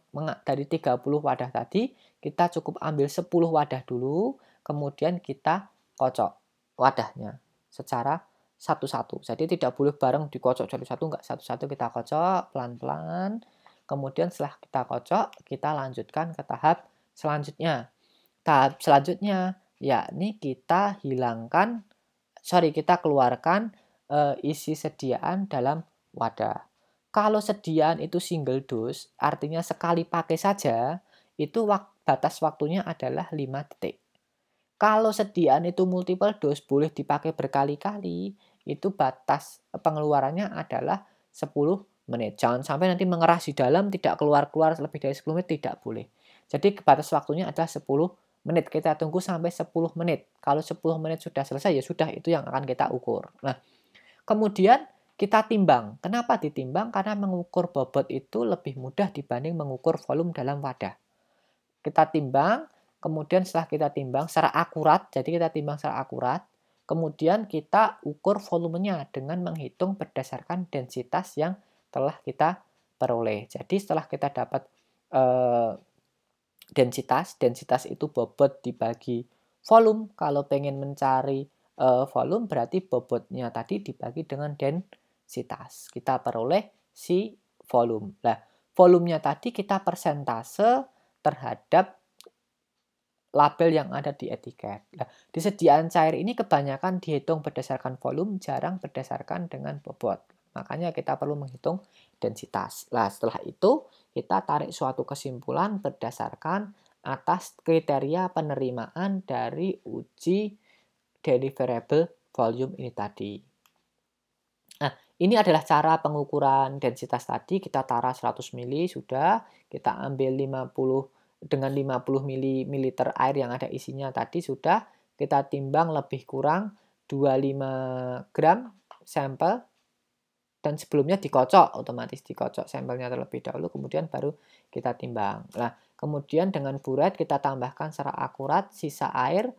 S1: dari 30 wadah tadi kita cukup ambil 10 wadah dulu, kemudian kita kocok wadahnya secara satu-satu. Jadi tidak boleh bareng dikocok satu satu, enggak satu-satu kita kocok pelan-pelan. Kemudian setelah kita kocok, kita lanjutkan ke tahap selanjutnya. Tahap selanjutnya yakni kita hilangkan, sorry kita keluarkan e, isi sediaan dalam wadah. Kalau sediaan itu single dose, artinya sekali pakai saja, itu wak batas waktunya adalah 5 detik. Kalau sediaan itu multiple dose boleh dipakai berkali-kali, itu batas pengeluarannya adalah 10 menit. Jangan sampai nanti mengeras di dalam, tidak keluar-keluar lebih dari 10 menit, tidak boleh. Jadi batas waktunya adalah 10 menit. Kita tunggu sampai 10 menit. Kalau 10 menit sudah selesai, ya sudah, itu yang akan kita ukur. Nah, kemudian kita timbang. Kenapa ditimbang? Karena mengukur bobot itu lebih mudah dibanding mengukur volume dalam wadah. Kita timbang, kemudian setelah kita timbang secara akurat, jadi kita timbang secara akurat, Kemudian kita ukur volumenya dengan menghitung berdasarkan densitas yang telah kita peroleh. Jadi setelah kita dapat e, densitas, densitas itu bobot dibagi volume. Kalau pengen mencari e, eh, volume berarti bobotnya tadi dibagi dengan densitas. Kita peroleh si volume. Nah, volumenya tadi kita persentase terhadap label yang ada di etiket. Nah, disediaan cair ini kebanyakan dihitung berdasarkan volume, jarang berdasarkan dengan bobot. Makanya kita perlu menghitung densitas. Nah, setelah itu kita tarik suatu kesimpulan berdasarkan atas kriteria penerimaan dari uji deliverable volume ini tadi. Nah, ini adalah cara pengukuran densitas tadi. Kita taruh 100 mili sudah. Kita ambil 50 dengan 50 ml air yang ada isinya tadi sudah kita timbang lebih kurang 25 gram sampel dan sebelumnya dikocok otomatis dikocok sampelnya terlebih dahulu kemudian baru kita timbang nah kemudian dengan buret kita tambahkan secara akurat sisa air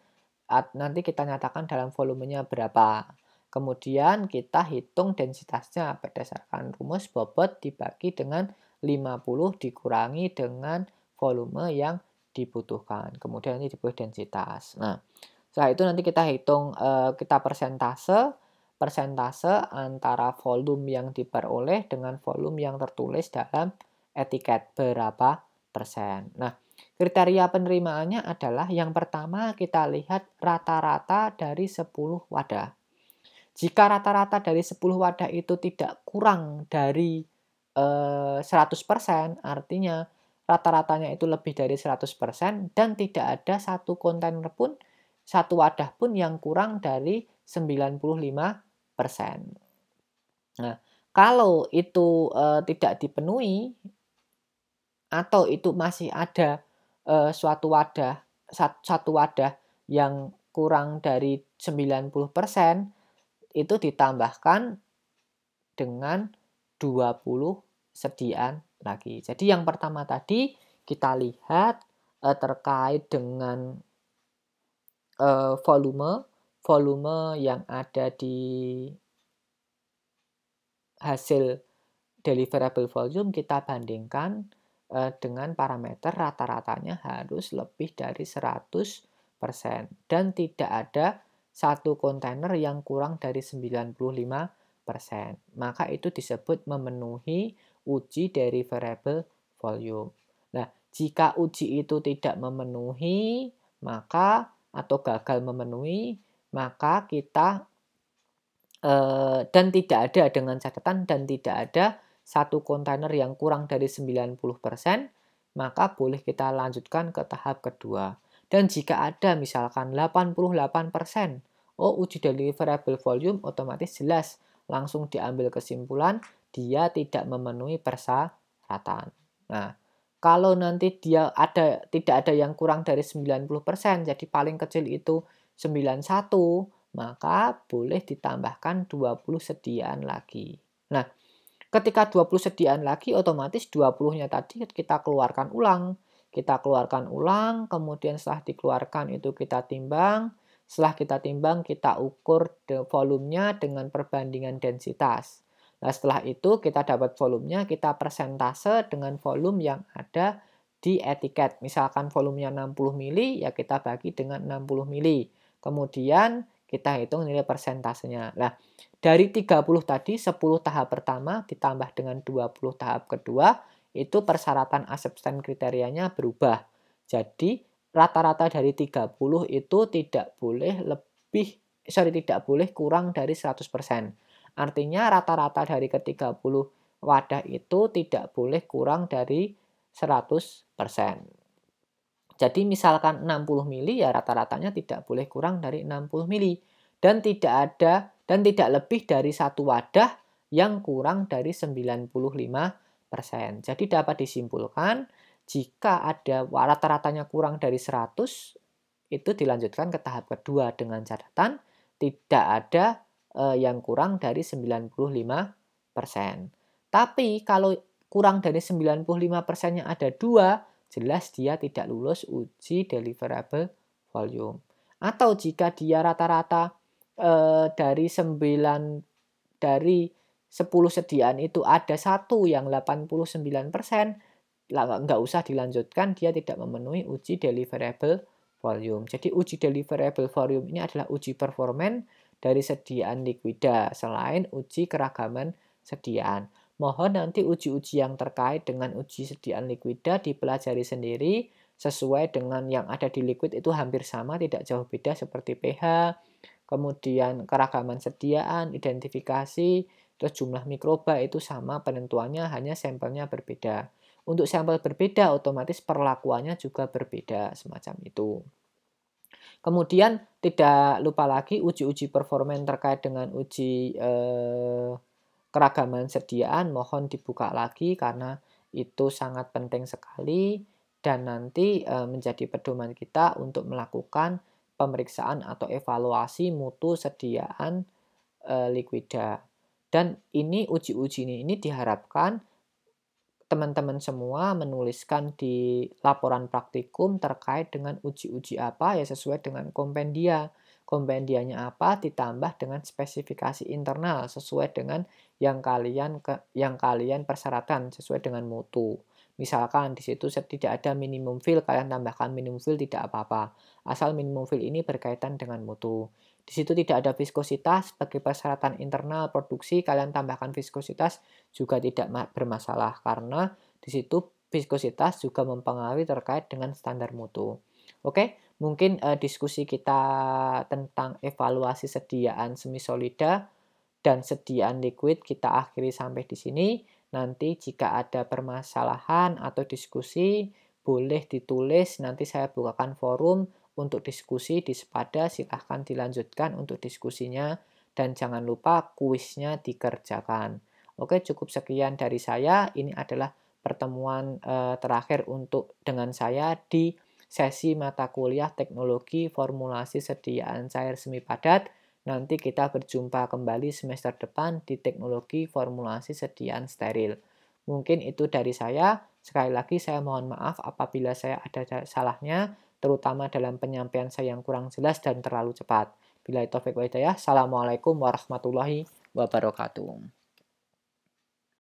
S1: nanti kita nyatakan dalam volumenya berapa kemudian kita hitung densitasnya berdasarkan rumus bobot dibagi dengan 50 dikurangi dengan volume yang dibutuhkan. Kemudian ini dibutuh densitas. Nah, setelah itu nanti kita hitung eh, kita persentase persentase antara volume yang diperoleh dengan volume yang tertulis dalam etiket berapa persen. Nah, kriteria penerimaannya adalah yang pertama kita lihat rata-rata dari 10 wadah. Jika rata-rata dari 10 wadah itu tidak kurang dari eh, 100%, artinya rata-ratanya itu lebih dari 100% dan tidak ada satu kontainer pun, satu wadah pun yang kurang dari 95%. Nah, kalau itu e, tidak dipenuhi atau itu masih ada e, suatu wadah satu wadah yang kurang dari 90% itu ditambahkan dengan 20 sediaan lagi. Jadi yang pertama tadi kita lihat uh, terkait dengan uh, volume, volume yang ada di hasil deliverable volume kita bandingkan uh, dengan parameter rata-ratanya harus lebih dari 100% dan tidak ada satu kontainer yang kurang dari 95%. Maka itu disebut memenuhi uji dari variable volume. Nah, jika uji itu tidak memenuhi, maka atau gagal memenuhi, maka kita e, dan tidak ada dengan catatan dan tidak ada satu kontainer yang kurang dari 90%, maka boleh kita lanjutkan ke tahap kedua. Dan jika ada misalkan 88%, oh uji dari variable volume otomatis jelas langsung diambil kesimpulan dia tidak memenuhi persyaratan. Nah, kalau nanti dia ada tidak ada yang kurang dari 90%, jadi paling kecil itu 91, maka boleh ditambahkan 20 sediaan lagi. Nah, ketika 20 sediaan lagi otomatis 20-nya tadi kita keluarkan ulang. Kita keluarkan ulang, kemudian setelah dikeluarkan itu kita timbang. Setelah kita timbang, kita ukur volumenya dengan perbandingan densitas. Nah, setelah itu kita dapat volumenya, kita persentase dengan volume yang ada di etiket. Misalkan volumenya 60 mili, ya kita bagi dengan 60 mili. Kemudian kita hitung nilai persentasenya. Nah, dari 30 tadi, 10 tahap pertama ditambah dengan 20 tahap kedua, itu persyaratan asepsen kriterianya berubah. Jadi, rata-rata dari 30 itu tidak boleh lebih, sorry, tidak boleh kurang dari 100%. Artinya rata-rata dari ke-30 wadah itu tidak boleh kurang dari 100%. Jadi misalkan 60 mili ya rata-ratanya tidak boleh kurang dari 60 mili dan tidak ada dan tidak lebih dari satu wadah yang kurang dari 95%. Jadi dapat disimpulkan jika ada rata-ratanya kurang dari 100 itu dilanjutkan ke tahap kedua dengan catatan tidak ada eh, yang kurang dari 95%. Tapi kalau kurang dari 95% yang ada dua, jelas dia tidak lulus uji deliverable volume. Atau jika dia rata-rata eh, dari 9 dari 10 sediaan itu ada satu yang 89%, nggak usah dilanjutkan, dia tidak memenuhi uji deliverable volume. Jadi uji deliverable volume ini adalah uji performan dari sediaan likuida selain uji keragaman sediaan. Mohon nanti uji-uji yang terkait dengan uji sediaan likuida dipelajari sendiri sesuai dengan yang ada di liquid itu hampir sama, tidak jauh beda seperti pH, kemudian keragaman sediaan, identifikasi, terus jumlah mikroba itu sama penentuannya hanya sampelnya berbeda. Untuk sampel berbeda otomatis perlakuannya juga berbeda semacam itu. Kemudian tidak lupa lagi uji-uji performan terkait dengan uji eh, keragaman sediaan mohon dibuka lagi karena itu sangat penting sekali dan nanti eh, menjadi pedoman kita untuk melakukan pemeriksaan atau evaluasi mutu sediaan eh, likuida. Dan ini uji-uji ini, ini diharapkan teman-teman semua menuliskan di laporan praktikum terkait dengan uji-uji apa ya sesuai dengan kompendia. Kompendianya apa ditambah dengan spesifikasi internal sesuai dengan yang kalian ke, yang kalian persyaratan sesuai dengan mutu. Misalkan di situ tidak ada minimum fill, kalian tambahkan minimum fill tidak apa-apa. Asal minimum fill ini berkaitan dengan mutu. Di situ tidak ada viskositas, sebagai persyaratan internal produksi kalian tambahkan viskositas juga tidak bermasalah karena di situ viskositas juga mempengaruhi terkait dengan standar mutu. Oke, mungkin uh, diskusi kita tentang evaluasi sediaan semisolida dan sediaan liquid kita akhiri sampai di sini. Nanti jika ada permasalahan atau diskusi boleh ditulis, nanti saya bukakan forum untuk diskusi di Sepada. Silahkan dilanjutkan untuk diskusinya dan jangan lupa kuisnya dikerjakan. Oke, cukup sekian dari saya. Ini adalah pertemuan e, terakhir untuk dengan saya di sesi mata kuliah teknologi formulasi sediaan cair semi padat. Nanti kita berjumpa kembali semester depan di teknologi formulasi sediaan steril. Mungkin itu dari saya. Sekali lagi saya mohon maaf apabila saya ada salahnya terutama dalam penyampaian saya yang kurang jelas dan terlalu cepat. Bila itu Assalamualaikum warahmatullahi wabarakatuh.